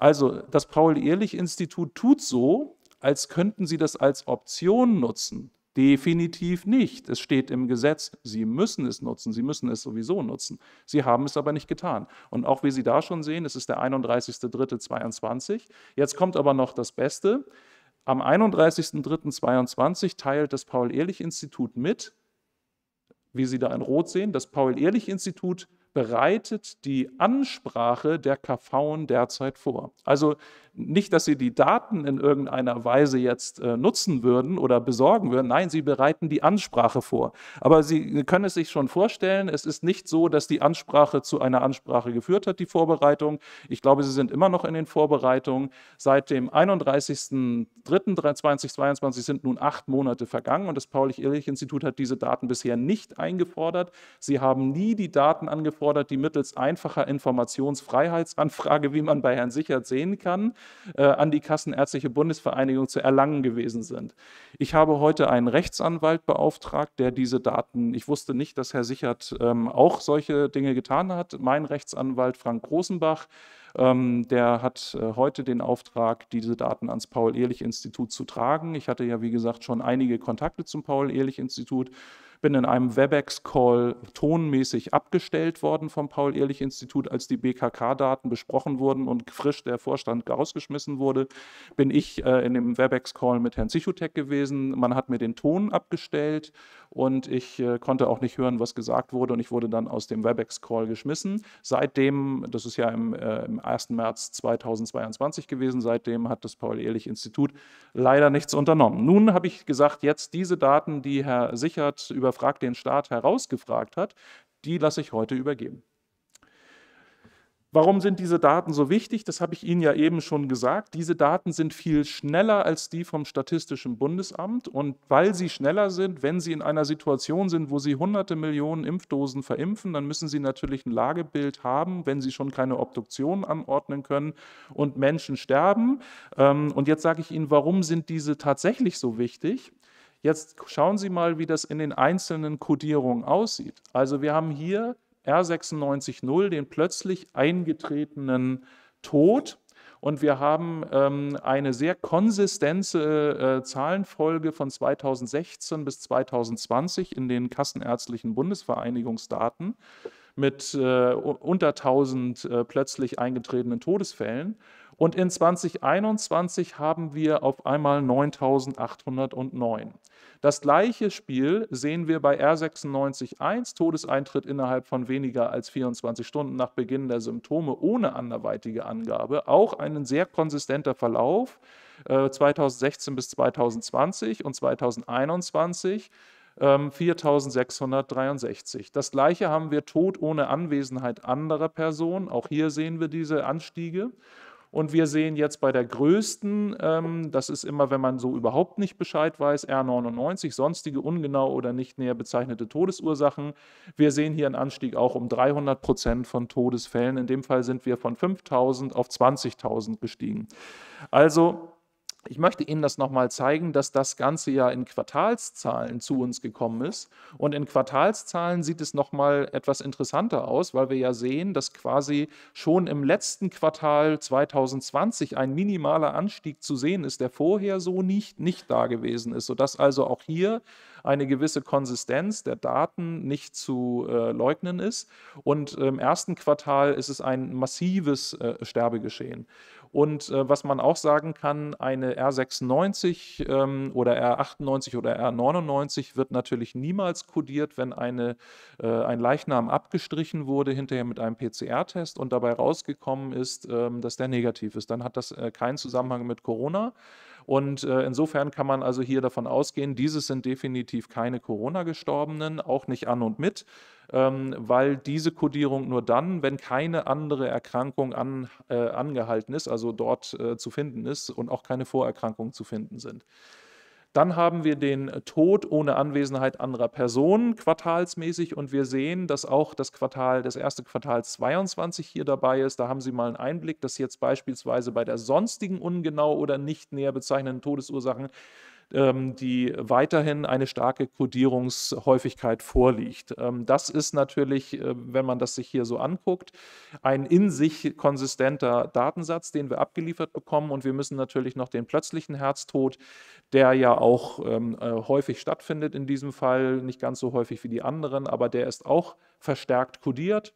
Speaker 3: Also das Paul-Ehrlich-Institut tut so, als könnten sie das als Option nutzen. Definitiv nicht. Es steht im Gesetz, Sie müssen es nutzen, Sie müssen es sowieso nutzen. Sie haben es aber nicht getan. Und auch wie Sie da schon sehen, es ist der 31.03.22. Jetzt kommt aber noch das Beste. Am 31.03.22 teilt das Paul-Ehrlich-Institut mit, wie Sie da in Rot sehen, das Paul-Ehrlich-Institut bereitet die Ansprache der KV derzeit vor. Also nicht, dass sie die Daten in irgendeiner Weise jetzt äh, nutzen würden oder besorgen würden. Nein, sie bereiten die Ansprache vor. Aber Sie können es sich schon vorstellen, es ist nicht so, dass die Ansprache zu einer Ansprache geführt hat, die Vorbereitung. Ich glaube, Sie sind immer noch in den Vorbereitungen. Seit dem 31.03.2022 sind nun acht Monate vergangen und das Paul-Ehrlich-Institut hat diese Daten bisher nicht eingefordert. Sie haben nie die Daten angefordert gefordert, die mittels einfacher Informationsfreiheitsanfrage, wie man bei Herrn Sichert sehen kann, äh, an die Kassenärztliche Bundesvereinigung zu erlangen gewesen sind. Ich habe heute einen Rechtsanwalt beauftragt, der diese Daten, ich wusste nicht, dass Herr Sichert ähm, auch solche Dinge getan hat, mein Rechtsanwalt Frank Großenbach, ähm, der hat äh, heute den Auftrag, diese Daten ans Paul-Ehrlich-Institut zu tragen. Ich hatte ja, wie gesagt, schon einige Kontakte zum Paul-Ehrlich-Institut bin in einem WebEx-Call tonmäßig abgestellt worden vom Paul-Ehrlich-Institut, als die BKK-Daten besprochen wurden und frisch der Vorstand rausgeschmissen wurde, bin ich äh, in dem WebEx-Call mit Herrn Zichutek gewesen. Man hat mir den Ton abgestellt und ich äh, konnte auch nicht hören, was gesagt wurde und ich wurde dann aus dem WebEx-Call geschmissen. Seitdem, das ist ja im, äh, im 1. März 2022 gewesen. Seitdem hat das Paul-Ehrlich-Institut leider nichts unternommen. Nun habe ich gesagt, jetzt diese Daten, die Herr Sichert über Frag den Staat herausgefragt hat, die lasse ich heute übergeben. Warum sind diese Daten so wichtig? Das habe ich Ihnen ja eben schon gesagt. Diese Daten sind viel schneller als die vom Statistischen Bundesamt. Und weil sie schneller sind, wenn Sie in einer Situation sind, wo Sie hunderte Millionen Impfdosen verimpfen, dann müssen Sie natürlich ein Lagebild haben, wenn Sie schon keine Obduktion anordnen können und Menschen sterben. Ähm, und jetzt sage ich Ihnen, warum sind diese tatsächlich so wichtig? Jetzt schauen Sie mal, wie das in den einzelnen Kodierungen aussieht. Also wir haben hier R96.0 den plötzlich eingetretenen Tod. Und wir haben ähm, eine sehr konsistente äh, Zahlenfolge von 2016 bis 2020 in den kassenärztlichen Bundesvereinigungsdaten mit äh, unter 1000 äh, plötzlich eingetretenen Todesfällen. Und in 2021 haben wir auf einmal 9809. Das gleiche Spiel sehen wir bei R96.1, Todeseintritt innerhalb von weniger als 24 Stunden nach Beginn der Symptome ohne anderweitige Angabe, auch ein sehr konsistenter Verlauf. 2016 äh, bis 2020 und 2021 4663. Ähm, das gleiche haben wir Tod ohne Anwesenheit anderer Personen. Auch hier sehen wir diese Anstiege. Und wir sehen jetzt bei der größten, ähm, das ist immer, wenn man so überhaupt nicht Bescheid weiß, R99, sonstige ungenau oder nicht näher bezeichnete Todesursachen. Wir sehen hier einen Anstieg auch um 300 Prozent von Todesfällen. In dem Fall sind wir von 5000 auf 20.000 gestiegen. Also ich möchte Ihnen das nochmal zeigen, dass das Ganze ja in Quartalszahlen zu uns gekommen ist. Und in Quartalszahlen sieht es nochmal etwas interessanter aus, weil wir ja sehen, dass quasi schon im letzten Quartal 2020 ein minimaler Anstieg zu sehen ist, der vorher so nicht, nicht da gewesen ist, sodass also auch hier eine gewisse Konsistenz der Daten nicht zu äh, leugnen ist. Und im ersten Quartal ist es ein massives äh, Sterbegeschehen. Und äh, was man auch sagen kann, eine R96 ähm, oder R98 oder R99 wird natürlich niemals kodiert, wenn eine, äh, ein Leichnam abgestrichen wurde, hinterher mit einem PCR-Test und dabei rausgekommen ist, ähm, dass der negativ ist. Dann hat das äh, keinen Zusammenhang mit Corona. Und äh, insofern kann man also hier davon ausgehen, dieses sind definitiv keine Corona-Gestorbenen, auch nicht an und mit, ähm, weil diese Kodierung nur dann, wenn keine andere Erkrankung an, äh, angehalten ist, also dort äh, zu finden ist und auch keine Vorerkrankungen zu finden sind. Dann haben wir den Tod ohne Anwesenheit anderer Personen quartalsmäßig und wir sehen, dass auch das Quartal, das erste Quartal 22 hier dabei ist. Da haben Sie mal einen Einblick, dass jetzt beispielsweise bei der sonstigen ungenau oder nicht näher bezeichneten Todesursachen ähm, die weiterhin eine starke Kodierungshäufigkeit vorliegt. Ähm, das ist natürlich, äh, wenn man das sich hier so anguckt, ein in sich konsistenter Datensatz, den wir abgeliefert bekommen. Und wir müssen natürlich noch den plötzlichen Herztod, der ja auch ähm, äh, häufig stattfindet in diesem Fall, nicht ganz so häufig wie die anderen, aber der ist auch verstärkt kodiert.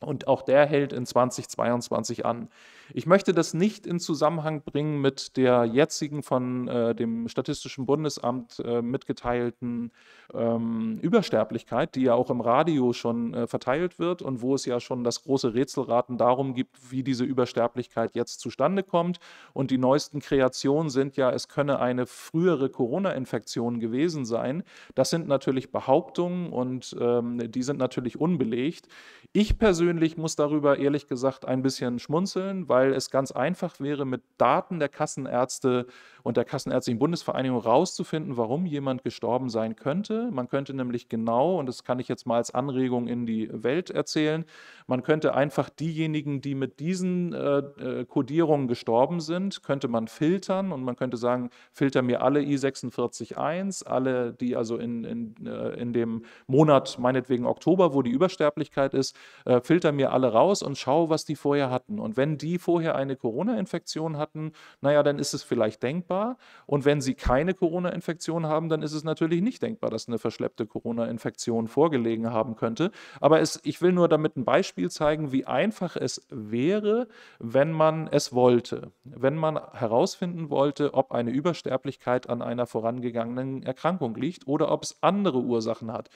Speaker 3: Und auch der hält in 2022 an. Ich möchte das nicht in Zusammenhang bringen mit der jetzigen von äh, dem Statistischen Bundesamt äh, mitgeteilten ähm, Übersterblichkeit, die ja auch im Radio schon äh, verteilt wird und wo es ja schon das große Rätselraten darum gibt, wie diese Übersterblichkeit jetzt zustande kommt. Und die neuesten Kreationen sind ja, es könne eine frühere Corona-Infektion gewesen sein. Das sind natürlich Behauptungen und ähm, die sind natürlich unbelegt. Ich persönlich muss darüber ehrlich gesagt ein bisschen schmunzeln, weil weil es ganz einfach wäre, mit Daten der Kassenärzte und der Kassenärztlichen Bundesvereinigung herauszufinden, warum jemand gestorben sein könnte. Man könnte nämlich genau, und das kann ich jetzt mal als Anregung in die Welt erzählen, man könnte einfach diejenigen, die mit diesen äh, Kodierungen äh, gestorben sind, könnte man filtern und man könnte sagen, filter mir alle I461, alle, die also in, in, äh, in dem Monat, meinetwegen Oktober, wo die Übersterblichkeit ist, äh, filter mir alle raus und schau, was die vorher hatten. Und wenn die vorher eine Corona-Infektion hatten, naja, dann ist es vielleicht denkbar, denkbar. Und wenn Sie keine Corona-Infektion haben, dann ist es natürlich nicht denkbar, dass eine verschleppte Corona-Infektion vorgelegen haben könnte. Aber es, ich will nur damit ein Beispiel zeigen, wie einfach es wäre, wenn man es wollte. Wenn man herausfinden wollte, ob eine Übersterblichkeit an einer vorangegangenen Erkrankung liegt oder ob es andere Ursachen hat.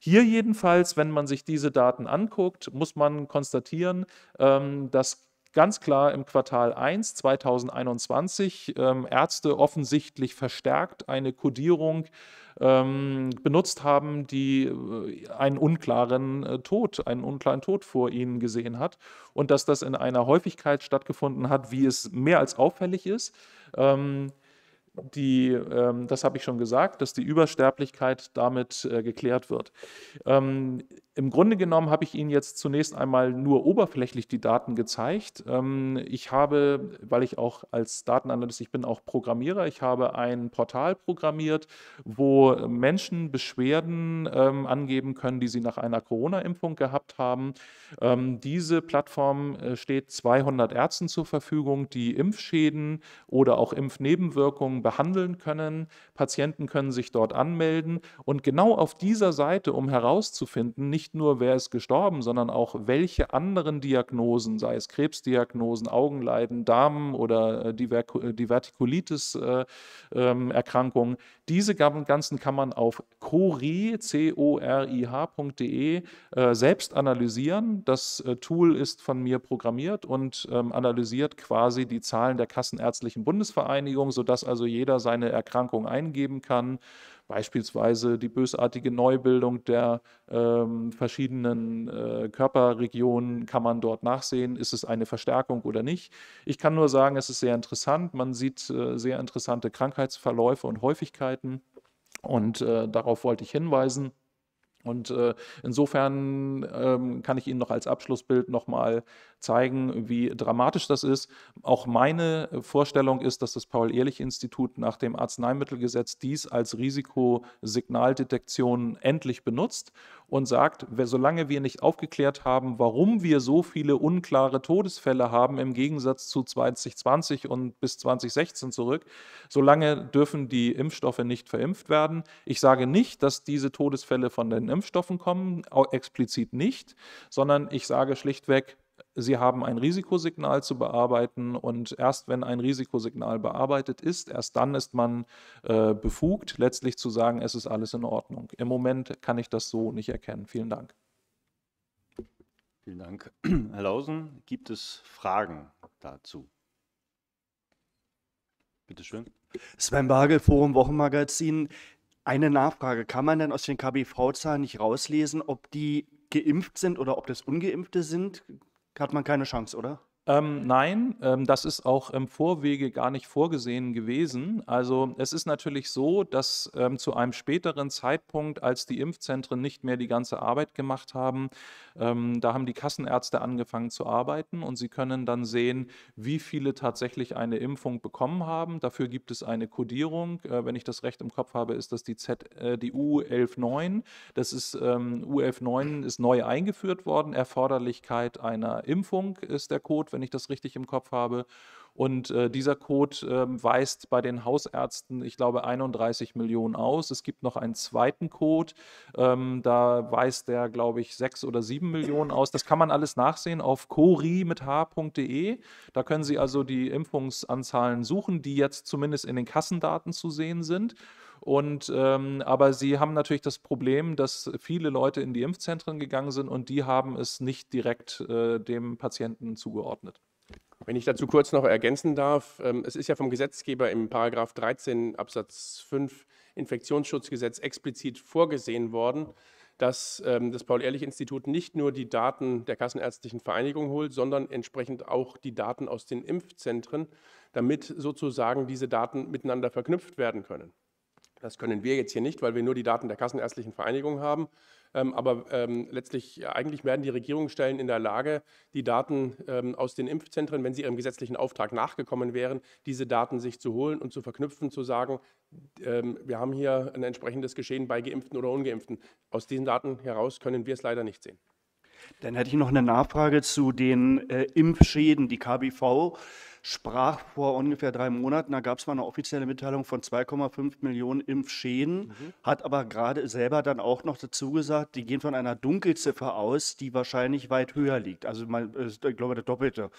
Speaker 3: Hier jedenfalls, wenn man sich diese Daten anguckt, muss man konstatieren, ähm, dass ganz klar im Quartal 1 2021 ähm, Ärzte offensichtlich verstärkt eine Kodierung ähm, benutzt haben, die äh, einen unklaren äh, Tod, einen unklaren Tod vor ihnen gesehen hat und dass das in einer Häufigkeit stattgefunden hat, wie es mehr als auffällig ist. Ähm, die, ähm, das habe ich schon gesagt, dass die Übersterblichkeit damit äh, geklärt wird. Ähm, im Grunde genommen habe ich Ihnen jetzt zunächst einmal nur oberflächlich die Daten gezeigt. Ähm, ich habe, weil ich auch als Datenanalyst, ich bin auch Programmierer, ich habe ein Portal programmiert, wo Menschen Beschwerden ähm, angeben können, die sie nach einer Corona-Impfung gehabt haben. Ähm, diese Plattform äh, steht 200 Ärzten zur Verfügung, die Impfschäden oder auch Impfnebenwirkungen behandeln können. Patienten können sich dort anmelden und genau auf dieser Seite, um herauszufinden, nicht nicht nur, wer ist gestorben, sondern auch, welche anderen Diagnosen, sei es Krebsdiagnosen, Augenleiden, Damen oder äh, die äh, Divertikulitis-Erkrankungen, äh, ähm, diese ganzen kann man auf corih.de äh, selbst analysieren. Das äh, Tool ist von mir programmiert und ähm, analysiert quasi die Zahlen der Kassenärztlichen Bundesvereinigung, sodass also jeder seine Erkrankung eingeben kann beispielsweise die bösartige Neubildung der ähm, verschiedenen äh, Körperregionen kann man dort nachsehen. Ist es eine Verstärkung oder nicht? Ich kann nur sagen, es ist sehr interessant. Man sieht äh, sehr interessante Krankheitsverläufe und Häufigkeiten. Möglichkeiten. Und äh, darauf wollte ich hinweisen. Und äh, insofern ähm, kann ich Ihnen noch als Abschlussbild nochmal zeigen, wie dramatisch das ist. Auch meine Vorstellung ist, dass das Paul-Ehrlich-Institut nach dem Arzneimittelgesetz dies als Risikosignaldetektion endlich benutzt und sagt, solange wir nicht aufgeklärt haben, warum wir so viele unklare Todesfälle haben im Gegensatz zu 2020 und bis 2016 zurück, solange dürfen die Impfstoffe nicht verimpft werden. Ich sage nicht, dass diese Todesfälle von den Impfstoffen kommen, explizit nicht, sondern ich sage schlichtweg, Sie haben ein Risikosignal zu bearbeiten und erst wenn ein Risikosignal bearbeitet ist, erst dann ist man äh, befugt, letztlich zu sagen, es ist alles in Ordnung. Im Moment kann ich das so nicht erkennen. Vielen Dank.
Speaker 1: Vielen Dank. Herr Lausen, gibt es Fragen dazu? Bitte schön. Sven Bagel, Forum Wochenmagazin. Eine Nachfrage. Kann man denn aus den KBV-Zahlen nicht rauslesen, ob die geimpft sind oder ob das Ungeimpfte sind? hat man keine Chance, oder? Ähm, nein, ähm, das ist auch im Vorwege gar nicht vorgesehen
Speaker 3: gewesen. Also es ist natürlich so, dass ähm, zu einem späteren Zeitpunkt, als die Impfzentren nicht mehr die ganze Arbeit gemacht haben, ähm, da haben die Kassenärzte angefangen zu arbeiten und sie können dann sehen, wie viele tatsächlich eine Impfung bekommen haben. Dafür gibt es eine Kodierung. Äh, wenn ich das recht im Kopf habe, ist das die, Z, äh, die U119. Das ist ähm, U119 ist neu eingeführt worden. Erforderlichkeit einer Impfung ist der Code wenn ich das richtig im Kopf habe. Und äh, dieser Code äh, weist bei den Hausärzten, ich glaube, 31 Millionen aus. Es gibt noch einen zweiten Code, ähm, da weist der, glaube ich, 6 oder 7 Millionen aus. Das kann man alles nachsehen auf cori mit h.de. Da können Sie also die Impfungsanzahlen suchen, die jetzt zumindest in den Kassendaten zu sehen sind. Und ähm, aber sie haben natürlich das Problem, dass viele Leute in die Impfzentren gegangen sind und die haben es nicht direkt äh, dem Patienten zugeordnet.
Speaker 2: Wenn ich dazu kurz noch ergänzen darf, ähm, es ist ja vom Gesetzgeber im Paragraph 13 Absatz 5 Infektionsschutzgesetz explizit vorgesehen worden, dass ähm, das Paul-Ehrlich-Institut nicht nur die Daten der Kassenärztlichen Vereinigung holt, sondern entsprechend auch die Daten aus den Impfzentren, damit sozusagen diese Daten miteinander verknüpft werden können. Das können wir jetzt hier nicht, weil wir nur die Daten der Kassenärztlichen Vereinigung haben. Ähm, aber ähm, letztlich eigentlich werden die Regierungsstellen in der Lage, die Daten ähm, aus den Impfzentren, wenn sie ihrem gesetzlichen Auftrag nachgekommen wären, diese Daten sich zu holen und zu verknüpfen, zu sagen, wir haben hier ein entsprechendes Geschehen bei Geimpften oder Ungeimpften.
Speaker 1: Aus diesen Daten heraus können wir es leider nicht sehen. Dann hätte ich noch eine Nachfrage zu den äh, Impfschäden, die KBV sprach vor ungefähr drei Monaten, da gab es mal eine offizielle Mitteilung von 2,5 Millionen Impfschäden, mhm. hat aber gerade selber dann auch noch dazu gesagt, die gehen von einer Dunkelziffer aus, die wahrscheinlich weit höher liegt. Also man, ich glaube, der Doppelte.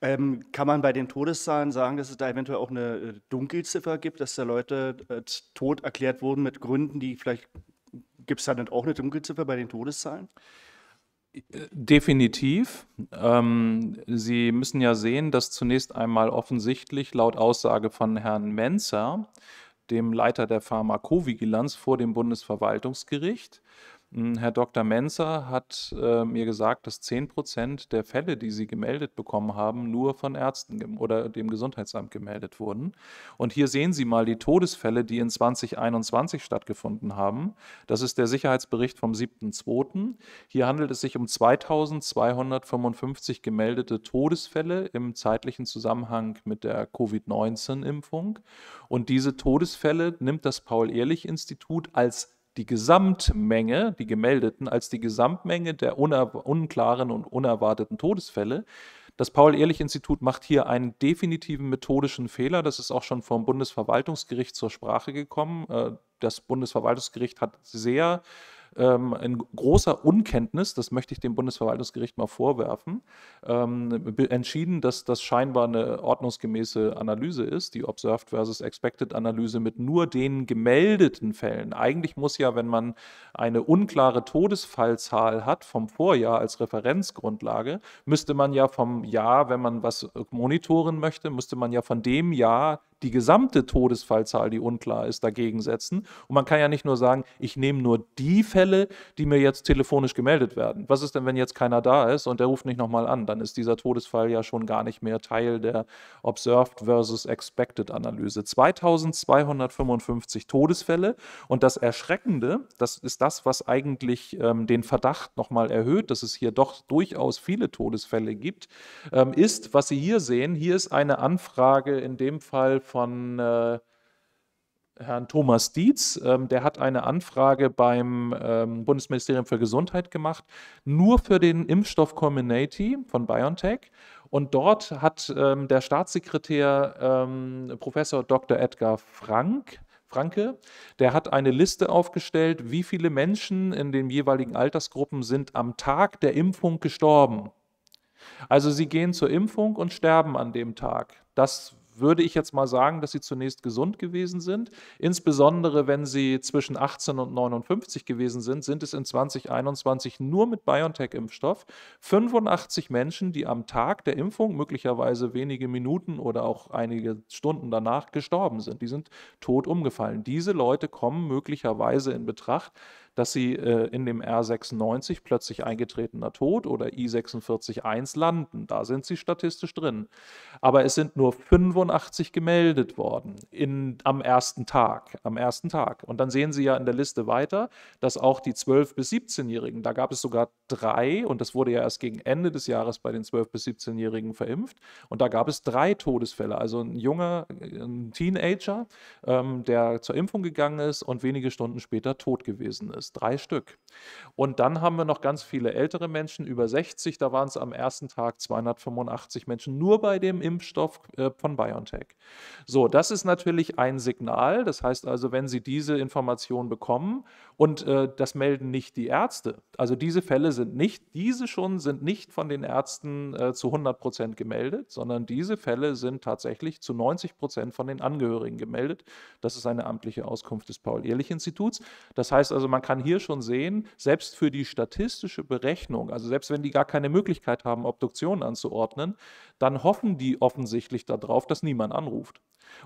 Speaker 1: Ähm, kann man bei den Todeszahlen sagen, dass es da eventuell auch eine äh, Dunkelziffer gibt, dass da Leute äh, tot erklärt wurden mit Gründen, die vielleicht, gibt es da dann auch eine Dunkelziffer bei den Todeszahlen?
Speaker 3: Definitiv. Ähm, Sie müssen ja sehen, dass zunächst einmal offensichtlich laut Aussage von Herrn Menzer, dem Leiter der Pharmakovigilanz vor dem Bundesverwaltungsgericht, ähm, Herr Dr. Menzer hat äh, mir gesagt, dass 10 Prozent der Fälle, die Sie gemeldet bekommen haben, nur von Ärzten oder dem Gesundheitsamt gemeldet wurden. Und hier sehen Sie mal die Todesfälle, die in 2021 stattgefunden haben. Das ist der Sicherheitsbericht vom 7.2. Hier handelt es sich um 2255 gemeldete Todesfälle im zeitlichen Zusammenhang mit der Covid-19-Impfung. Und diese Todesfälle nimmt das Paul-Ehrlich-Institut als die Gesamtmenge, die gemeldeten, als die Gesamtmenge der unklaren und unerwarteten Todesfälle. Das Paul-Ehrlich-Institut macht hier einen definitiven methodischen Fehler. Das ist auch schon vom Bundesverwaltungsgericht zur Sprache gekommen. Äh, das Bundesverwaltungsgericht hat sehr äh, ähm, in großer Unkenntnis, das möchte ich dem Bundesverwaltungsgericht mal vorwerfen, ähm, entschieden, dass das scheinbar eine ordnungsgemäße Analyse ist, die Observed versus Expected Analyse mit nur den gemeldeten Fällen. Eigentlich muss ja, wenn man eine unklare Todesfallzahl hat vom Vorjahr als Referenzgrundlage, müsste man ja vom Jahr, wenn man was monitoren möchte, müsste man ja von dem Jahr die gesamte Todesfallzahl, die unklar ist, dagegen setzen. Und man kann ja nicht nur sagen, ich nehme nur die Fälle, die mir jetzt telefonisch gemeldet werden. Was ist denn, wenn jetzt keiner da ist und der ruft nicht nochmal an? Dann ist dieser Todesfall ja schon gar nicht mehr Teil der Observed versus Expected Analyse. 2255 Todesfälle und das Erschreckende, das ist das, was eigentlich ähm, den Verdacht nochmal erhöht, dass es hier doch durchaus viele Todesfälle gibt, ähm, ist, was Sie hier sehen, hier ist eine Anfrage in dem Fall von äh, Herrn Thomas Dietz. Ähm, der hat eine Anfrage beim ähm, Bundesministerium für Gesundheit gemacht, nur für den Impfstoff Community von BioNTech. Und dort hat ähm, der Staatssekretär ähm, Professor Dr. Edgar Frank Franke, der hat eine Liste aufgestellt, wie viele Menschen in den jeweiligen Altersgruppen sind am Tag der Impfung gestorben. Also sie gehen zur Impfung und sterben an dem Tag. Das würde ich jetzt mal sagen, dass sie zunächst gesund gewesen sind. Insbesondere wenn sie zwischen 18 und 59 gewesen sind, sind es in 2021 nur mit BioNTech-Impfstoff 85 Menschen, die am Tag der Impfung möglicherweise wenige Minuten oder auch einige Stunden danach gestorben sind. Die sind tot umgefallen. Diese Leute kommen möglicherweise in Betracht, dass sie äh, in dem R96 plötzlich eingetretener Tod oder I461 landen. Da sind sie statistisch drin. Aber es sind nur 85 gemeldet worden in, am ersten Tag. Am ersten Tag. Und dann sehen Sie ja in der Liste weiter, dass auch die 12- bis 17-Jährigen, da gab es sogar drei, und das wurde ja erst gegen Ende des Jahres bei den 12- bis 17-Jährigen verimpft, und da gab es drei Todesfälle. Also ein junger, ein Teenager, ähm, der zur Impfung gegangen ist und wenige Stunden später tot gewesen ist es drei Stück. Und dann haben wir noch ganz viele ältere Menschen, über 60, da waren es am ersten Tag 285 Menschen, nur bei dem Impfstoff äh, von BioNTech. So, das ist natürlich ein Signal. Das heißt also, wenn Sie diese Information bekommen und äh, das melden nicht die Ärzte, also diese Fälle sind nicht, diese schon sind nicht von den Ärzten äh, zu 100 Prozent gemeldet, sondern diese Fälle sind tatsächlich zu 90 Prozent von den Angehörigen gemeldet. Das ist eine amtliche Auskunft des Paul-Ehrlich-Instituts. Das heißt also, man kann kann hier schon sehen, selbst für die statistische Berechnung, also selbst wenn die gar keine Möglichkeit haben, Obduktionen anzuordnen, dann hoffen die offensichtlich darauf, dass niemand anruft.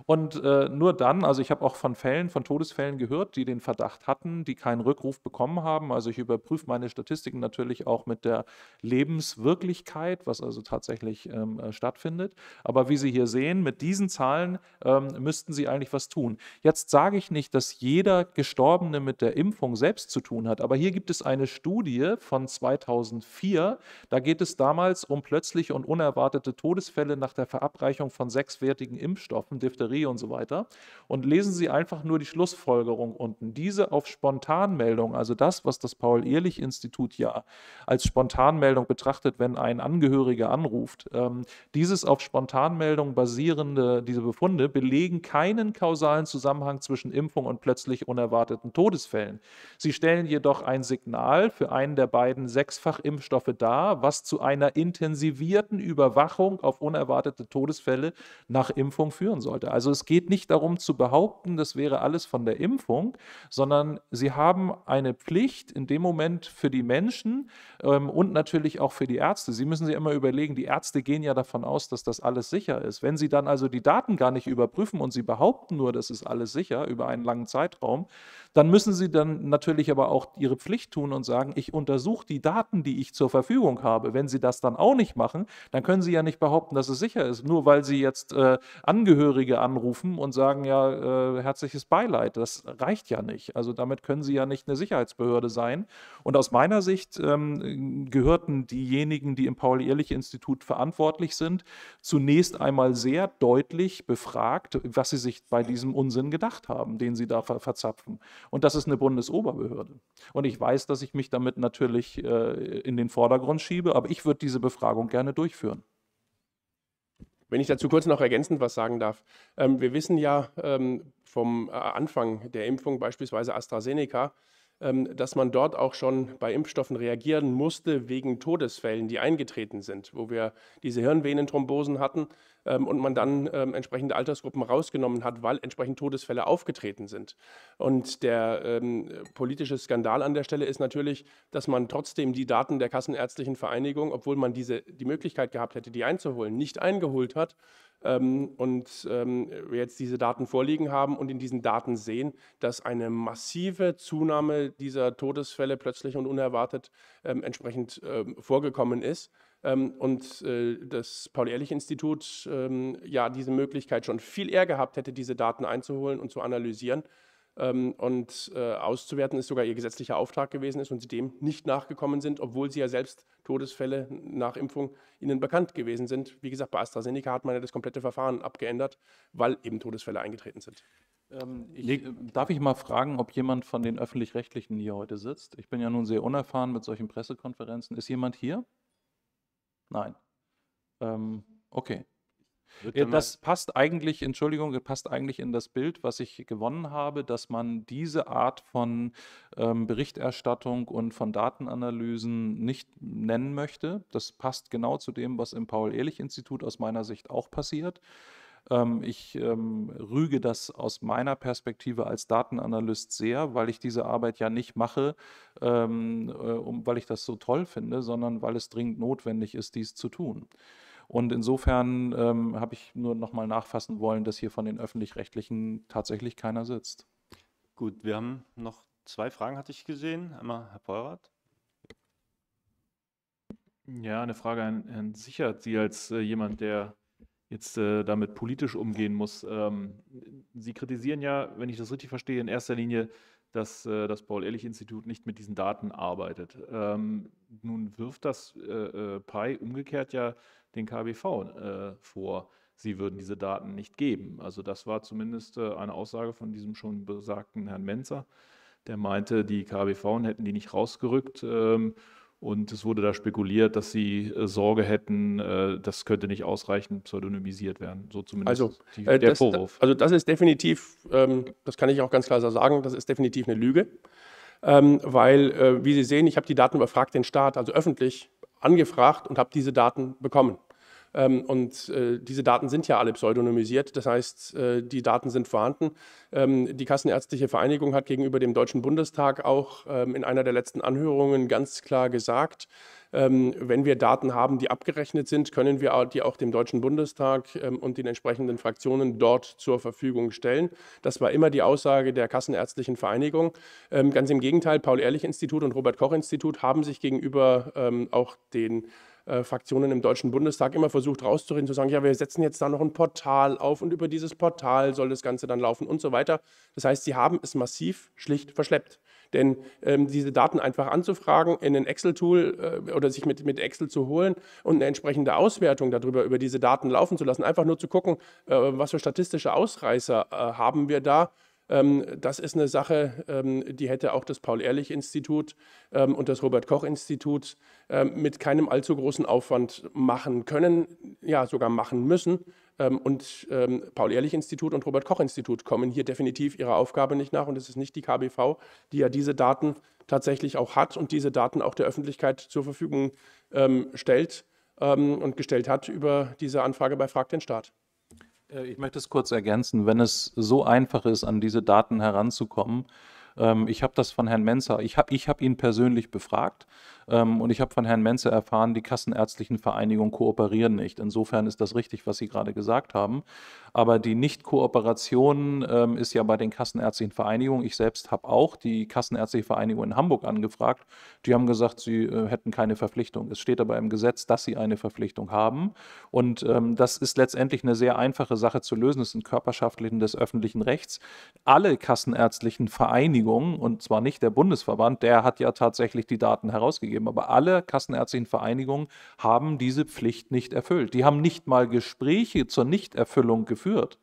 Speaker 3: Und äh, nur dann, also ich habe auch von Fällen, von Todesfällen gehört, die den Verdacht hatten, die keinen Rückruf bekommen haben. Also ich überprüfe meine Statistiken natürlich auch mit der Lebenswirklichkeit, was also tatsächlich ähm, äh, stattfindet. Aber wie Sie hier sehen, mit diesen Zahlen ähm, müssten Sie eigentlich was tun. Jetzt sage ich nicht, dass jeder Gestorbene mit der Impfung selbst zu tun hat, aber hier gibt es eine Studie von 2004. Da geht es damals um plötzliche und unerwartete Todesfälle nach der Verabreichung von sechswertigen Impfstoffen Diphtherie und so weiter. Und lesen Sie einfach nur die Schlussfolgerung unten. Diese auf Spontanmeldung, also das, was das Paul-Ehrlich-Institut ja als Spontanmeldung betrachtet, wenn ein Angehöriger anruft, ähm, dieses auf Spontanmeldung basierende, diese Befunde belegen keinen kausalen Zusammenhang zwischen Impfung und plötzlich unerwarteten Todesfällen. Sie stellen jedoch ein Signal für einen der beiden Sechsfach-Impfstoffe dar, was zu einer intensivierten Überwachung auf unerwartete Todesfälle nach Impfung führen soll sollte. Also es geht nicht darum zu behaupten, das wäre alles von der Impfung, sondern sie haben eine Pflicht in dem Moment für die Menschen ähm, und natürlich auch für die Ärzte. Sie müssen sich immer überlegen, die Ärzte gehen ja davon aus, dass das alles sicher ist. Wenn sie dann also die Daten gar nicht überprüfen und sie behaupten nur, das ist alles sicher über einen langen Zeitraum, dann müssen sie dann natürlich aber auch ihre Pflicht tun und sagen, ich untersuche die Daten, die ich zur Verfügung habe. Wenn sie das dann auch nicht machen, dann können sie ja nicht behaupten, dass es sicher ist, nur weil sie jetzt äh, Angehörige Angehörige anrufen und sagen ja äh, herzliches Beileid. Das reicht ja nicht. Also damit können sie ja nicht eine Sicherheitsbehörde sein. Und aus meiner Sicht ähm, gehörten diejenigen, die im Paul-Ehrlich-Institut verantwortlich sind, zunächst einmal sehr deutlich befragt, was sie sich bei diesem Unsinn gedacht haben, den sie da ver verzapfen. Und das ist eine Bundesoberbehörde. Und ich weiß, dass ich mich damit natürlich äh, in den Vordergrund schiebe, aber ich würde diese Befragung gerne durchführen.
Speaker 2: Wenn ich dazu kurz noch ergänzend was sagen darf. Ähm, wir wissen ja ähm, vom äh, Anfang der Impfung, beispielsweise AstraZeneca, ähm, dass man dort auch schon bei Impfstoffen reagieren musste wegen Todesfällen, die eingetreten sind, wo wir diese Hirnvenenthrombosen hatten, ähm, und man dann ähm, entsprechende Altersgruppen rausgenommen hat, weil entsprechend Todesfälle aufgetreten sind. Und der ähm, politische Skandal an der Stelle ist natürlich, dass man trotzdem die Daten der Kassenärztlichen Vereinigung, obwohl man diese, die Möglichkeit gehabt hätte, die einzuholen, nicht eingeholt hat. Ähm, und ähm, wir jetzt diese Daten vorliegen haben und in diesen Daten sehen, dass eine massive Zunahme dieser Todesfälle plötzlich und unerwartet ähm, entsprechend ähm, vorgekommen ist. Ähm, und äh, das Paul-Ehrlich-Institut ähm, ja diese Möglichkeit schon viel eher gehabt hätte, diese Daten einzuholen und zu analysieren ähm, und äh, auszuwerten, ist sogar ihr gesetzlicher Auftrag gewesen ist und sie dem nicht nachgekommen sind, obwohl sie ja selbst Todesfälle nach Impfung ihnen bekannt gewesen sind. Wie gesagt, bei AstraZeneca hat man ja das komplette Verfahren abgeändert, weil eben Todesfälle eingetreten sind. Ähm,
Speaker 3: ich, darf ich mal fragen, ob jemand von den Öffentlich-Rechtlichen hier heute sitzt? Ich bin ja nun sehr unerfahren mit solchen Pressekonferenzen. Ist jemand hier? Nein. Ähm, okay. Das halt passt eigentlich, Entschuldigung, passt eigentlich in das Bild, was ich gewonnen habe, dass man diese Art von ähm, Berichterstattung und von Datenanalysen nicht nennen möchte. Das passt genau zu dem, was im Paul-Ehrlich-Institut aus meiner Sicht auch passiert. Ähm, ich ähm, rüge das aus meiner Perspektive als Datenanalyst sehr, weil ich diese Arbeit ja nicht mache, ähm, äh, um, weil ich das so toll finde, sondern weil es dringend notwendig ist, dies zu tun. Und insofern ähm, habe ich nur nochmal nachfassen wollen, dass hier von den öffentlich-rechtlichen tatsächlich keiner sitzt.
Speaker 1: Gut, wir haben noch zwei Fragen, hatte ich gesehen. Einmal Herr Peurath.
Speaker 3: Ja, eine Frage an Herrn Sichert. Sie als äh, jemand, der jetzt äh, damit politisch umgehen muss. Ähm, Sie kritisieren ja, wenn ich das richtig verstehe, in erster Linie, dass äh, das Paul-Ehrlich-Institut nicht mit diesen Daten arbeitet. Ähm, nun wirft das äh, äh PI umgekehrt ja den KBV äh, vor, sie würden diese Daten nicht geben. Also das war zumindest äh, eine Aussage von diesem schon besagten Herrn Menzer, der meinte, die KBV hätten die nicht rausgerückt. Ähm, und es wurde da spekuliert, dass sie äh, Sorge hätten,
Speaker 2: äh, das könnte nicht ausreichend pseudonymisiert werden. So zumindest also, die, äh, der das, Vorwurf. Also das ist definitiv, ähm, das kann ich auch ganz klar so sagen, das ist definitiv eine Lüge. Ähm, weil, äh, wie Sie sehen, ich habe die Daten überfragt, den Staat, also öffentlich angefragt und habe diese Daten bekommen. Ähm, und äh, diese Daten sind ja alle pseudonymisiert, das heißt, äh, die Daten sind vorhanden. Ähm, die Kassenärztliche Vereinigung hat gegenüber dem Deutschen Bundestag auch ähm, in einer der letzten Anhörungen ganz klar gesagt, wenn wir Daten haben, die abgerechnet sind, können wir die auch dem Deutschen Bundestag und den entsprechenden Fraktionen dort zur Verfügung stellen. Das war immer die Aussage der Kassenärztlichen Vereinigung. ganz im Gegenteil, Paul-Ehrlich-Institut und Robert-Koch-Institut haben sich gegenüber auch den äh, Fraktionen im Deutschen Bundestag immer versucht rauszureden, zu sagen, ja, wir setzen jetzt da noch ein Portal auf und über dieses Portal soll das Ganze dann laufen und so weiter. Das heißt, sie haben es massiv schlicht verschleppt. Denn ähm, diese Daten einfach anzufragen in ein Excel-Tool äh, oder sich mit, mit Excel zu holen und eine entsprechende Auswertung darüber, über diese Daten laufen zu lassen, einfach nur zu gucken, äh, was für statistische Ausreißer äh, haben wir da ähm, das ist eine Sache, ähm, die hätte auch das Paul-Ehrlich-Institut ähm, und das Robert-Koch-Institut mit keinem allzu großen Aufwand machen können, ja sogar machen müssen. und Paul-Ehrlich-Institut und Robert-Koch-Institut kommen hier definitiv ihrer Aufgabe nicht nach. Und es ist nicht die KBV, die ja diese Daten tatsächlich auch hat und diese Daten auch der Öffentlichkeit zur Verfügung stellt und gestellt hat über diese Anfrage bei Frag den Staat.
Speaker 3: Äh, ich möchte es kurz ergänzen. Wenn es so einfach ist, an diese Daten heranzukommen, ähm, ich habe das von Herrn Menzer, ich habe ich hab ihn persönlich befragt ähm, und ich habe von Herrn Menzer erfahren, die Kassenärztlichen Vereinigungen kooperieren nicht. Insofern ist das richtig, was Sie gerade gesagt haben. Aber die Nichtkooperation ähm, ist ja bei den Kassenärztlichen Vereinigungen. Ich selbst habe auch die Kassenärztliche Vereinigung in Hamburg angefragt. Die haben gesagt, sie äh, hätten keine Verpflichtung. Es steht aber im Gesetz, dass sie eine Verpflichtung haben. Und ähm, das ist letztendlich eine sehr einfache Sache zu lösen. Es sind Körperschaften des öffentlichen Rechts. Alle kassenärztlichen Vereinigungen Vereinigung, und zwar nicht der Bundesverband, der hat ja tatsächlich die Daten herausgegeben, aber alle kassenärztlichen Vereinigungen haben diese Pflicht nicht erfüllt. Die haben nicht mal Gespräche zur Nichterfüllung geführt.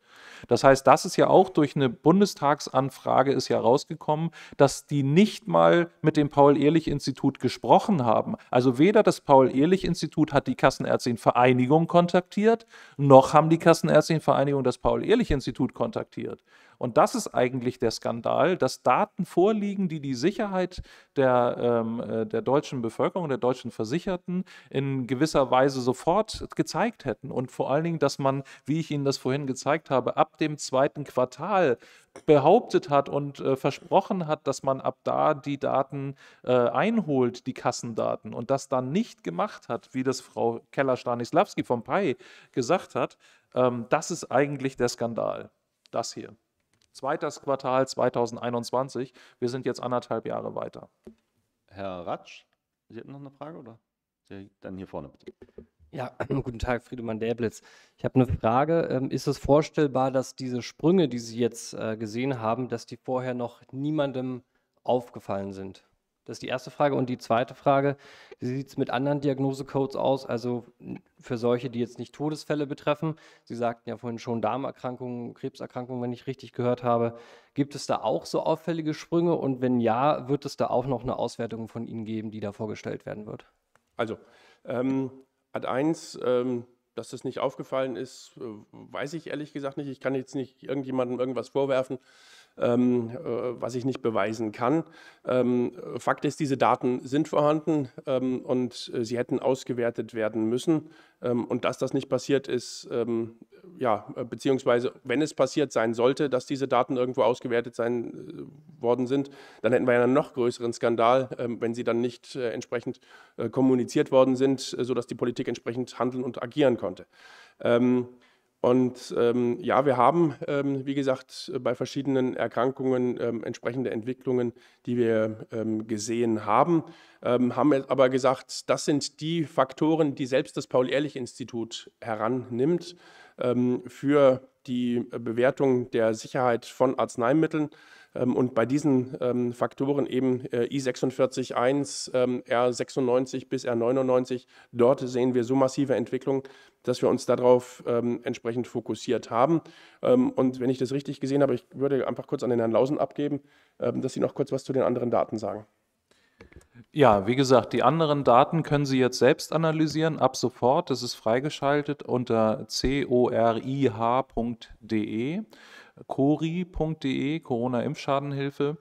Speaker 3: Das heißt, das ist ja auch durch eine Bundestagsanfrage ist ja rausgekommen, dass die nicht mal mit dem Paul-Ehrlich-Institut gesprochen haben. Also weder das Paul-Ehrlich-Institut hat die Kassenärztlichen Vereinigung kontaktiert, noch haben die Kassenärztlichen Vereinigung das Paul-Ehrlich-Institut kontaktiert. Und das ist eigentlich der Skandal, dass Daten vorliegen, die die Sicherheit der, ähm, äh, der deutschen Bevölkerung, der deutschen Versicherten in gewisser Weise sofort gezeigt hätten. Und vor allen Dingen, dass man, wie ich Ihnen das vorhin gezeigt habe, ab dem zweiten Quartal behauptet hat und äh, versprochen hat, dass man ab da die Daten äh, einholt, die Kassendaten, und das dann nicht gemacht hat, wie das Frau Keller-Stanislawski vom PAI gesagt hat, ähm, das ist eigentlich der Skandal. Das hier zweites Quartal 2021. Wir sind jetzt anderthalb Jahre weiter.
Speaker 1: Herr Ratsch, Sie hatten noch eine Frage oder? Dann hier vorne bitte. Ja, guten Tag, Friedemann Däblitz. Ich habe eine Frage. Ähm, ist es vorstellbar, dass diese Sprünge, die Sie jetzt äh, gesehen haben, dass die vorher noch niemandem aufgefallen sind? Das ist die erste Frage. Und die zweite Frage, wie sieht es mit anderen Diagnosecodes aus? Also für solche, die jetzt nicht Todesfälle betreffen. Sie sagten ja vorhin schon Darmerkrankungen, Krebserkrankungen, wenn ich richtig gehört habe. Gibt es da auch so auffällige Sprünge? Und wenn ja, wird es da auch noch eine Auswertung von Ihnen geben, die da vorgestellt werden wird?
Speaker 2: Also, ähm, Ad 1, ähm, dass das nicht aufgefallen ist, äh, weiß ich ehrlich gesagt nicht. Ich kann jetzt nicht irgendjemandem irgendwas vorwerfen ähm, äh, was ich nicht beweisen kann. Ähm, Fakt ist, diese Daten sind vorhanden ähm, und äh, sie hätten ausgewertet werden müssen. Ähm, und dass das nicht passiert ist, ähm, ja, beziehungsweise wenn es passiert sein sollte, dass diese Daten irgendwo ausgewertet sein äh, worden sind, dann hätten wir einen noch größeren Skandal, ähm, wenn sie dann nicht äh, entsprechend kommuniziert worden sind, äh, sodass die Politik entsprechend handeln und agieren konnte. Ähm, und ähm, ja, wir haben, ähm, wie gesagt, bei verschiedenen Erkrankungen ähm, entsprechende Entwicklungen, die wir ähm, gesehen haben, ähm, haben aber gesagt, das sind die Faktoren, die selbst das Paul-Ehrlich-Institut herannimmt ähm, für die Bewertung der Sicherheit von Arzneimitteln. Ähm, und bei diesen ähm, Faktoren eben äh, I46.1, ähm, R96 bis R99, dort sehen wir so massive Entwicklung, dass wir uns darauf entsprechend fokussiert haben. und wenn ich das richtig gesehen habe, ich würde einfach kurz an den Herrn Lausen abgeben, dass Sie noch kurz was zu den anderen Daten sagen.
Speaker 3: Ja, wie gesagt, die anderen Daten können Sie jetzt selbst analysieren. Ab sofort, das ist freigeschaltet unter corih.de cori.de, Corona-Impfschadenhilfe.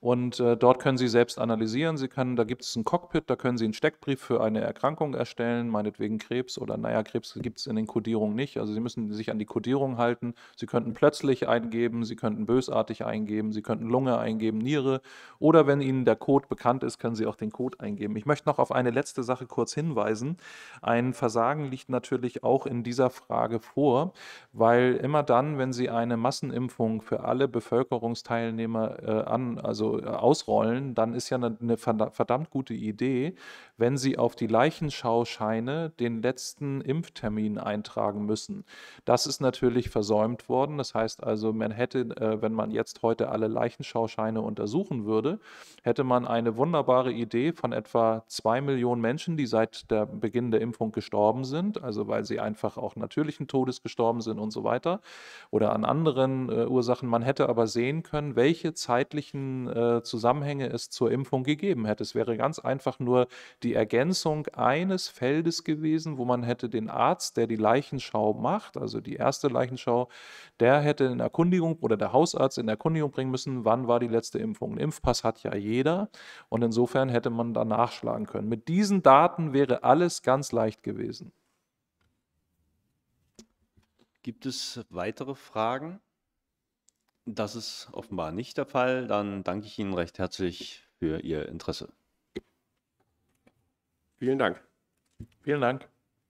Speaker 3: Und äh, dort können Sie selbst analysieren. Sie können, da gibt es ein Cockpit, da können Sie einen Steckbrief für eine Erkrankung erstellen, meinetwegen Krebs oder naja, Krebs gibt es in den Kodierungen nicht. Also Sie müssen sich an die Kodierung halten. Sie könnten plötzlich eingeben, Sie könnten bösartig eingeben, Sie könnten Lunge eingeben, Niere. Oder wenn Ihnen der Code bekannt ist, können Sie auch den Code eingeben. Ich möchte noch auf eine letzte Sache kurz hinweisen. Ein Versagen liegt natürlich auch in dieser Frage vor, weil immer dann, wenn Sie eine Massenimpfung für alle Bevölkerungsteilnehmer äh, an, also ausrollen, dann ist ja eine, verdammt gute Idee, wenn sie auf die Leichenschauscheine den letzten Impftermin eintragen müssen. Das ist natürlich versäumt worden. Das heißt also, man hätte, äh, wenn man jetzt heute alle Leichenschauscheine untersuchen würde, hätte man eine wunderbare Idee von etwa zwei Millionen Menschen, die seit der Beginn der Impfung gestorben sind, also weil sie einfach auch natürlichen Todes gestorben sind und so weiter oder an anderen äh, Ursachen. Man hätte aber sehen können, welche zeitlichen äh, äh, Zusammenhänge es zur Impfung gegeben hätte. Es wäre ganz einfach nur die Ergänzung eines Feldes gewesen, wo man hätte den Arzt, der die Leichenschau macht, also die erste Leichenschau, der hätte in Erkundigung oder der Hausarzt in Erkundigung bringen müssen, wann war die letzte Impfung. Ein Impfpass hat ja jeder und insofern hätte man da nachschlagen können. Mit diesen Daten wäre alles ganz leicht gewesen.
Speaker 1: Gibt es weitere Fragen? Das ist offenbar nicht der Fall. Dann danke ich Ihnen recht herzlich für Ihr Interesse. Vielen Dank. Vielen Dank.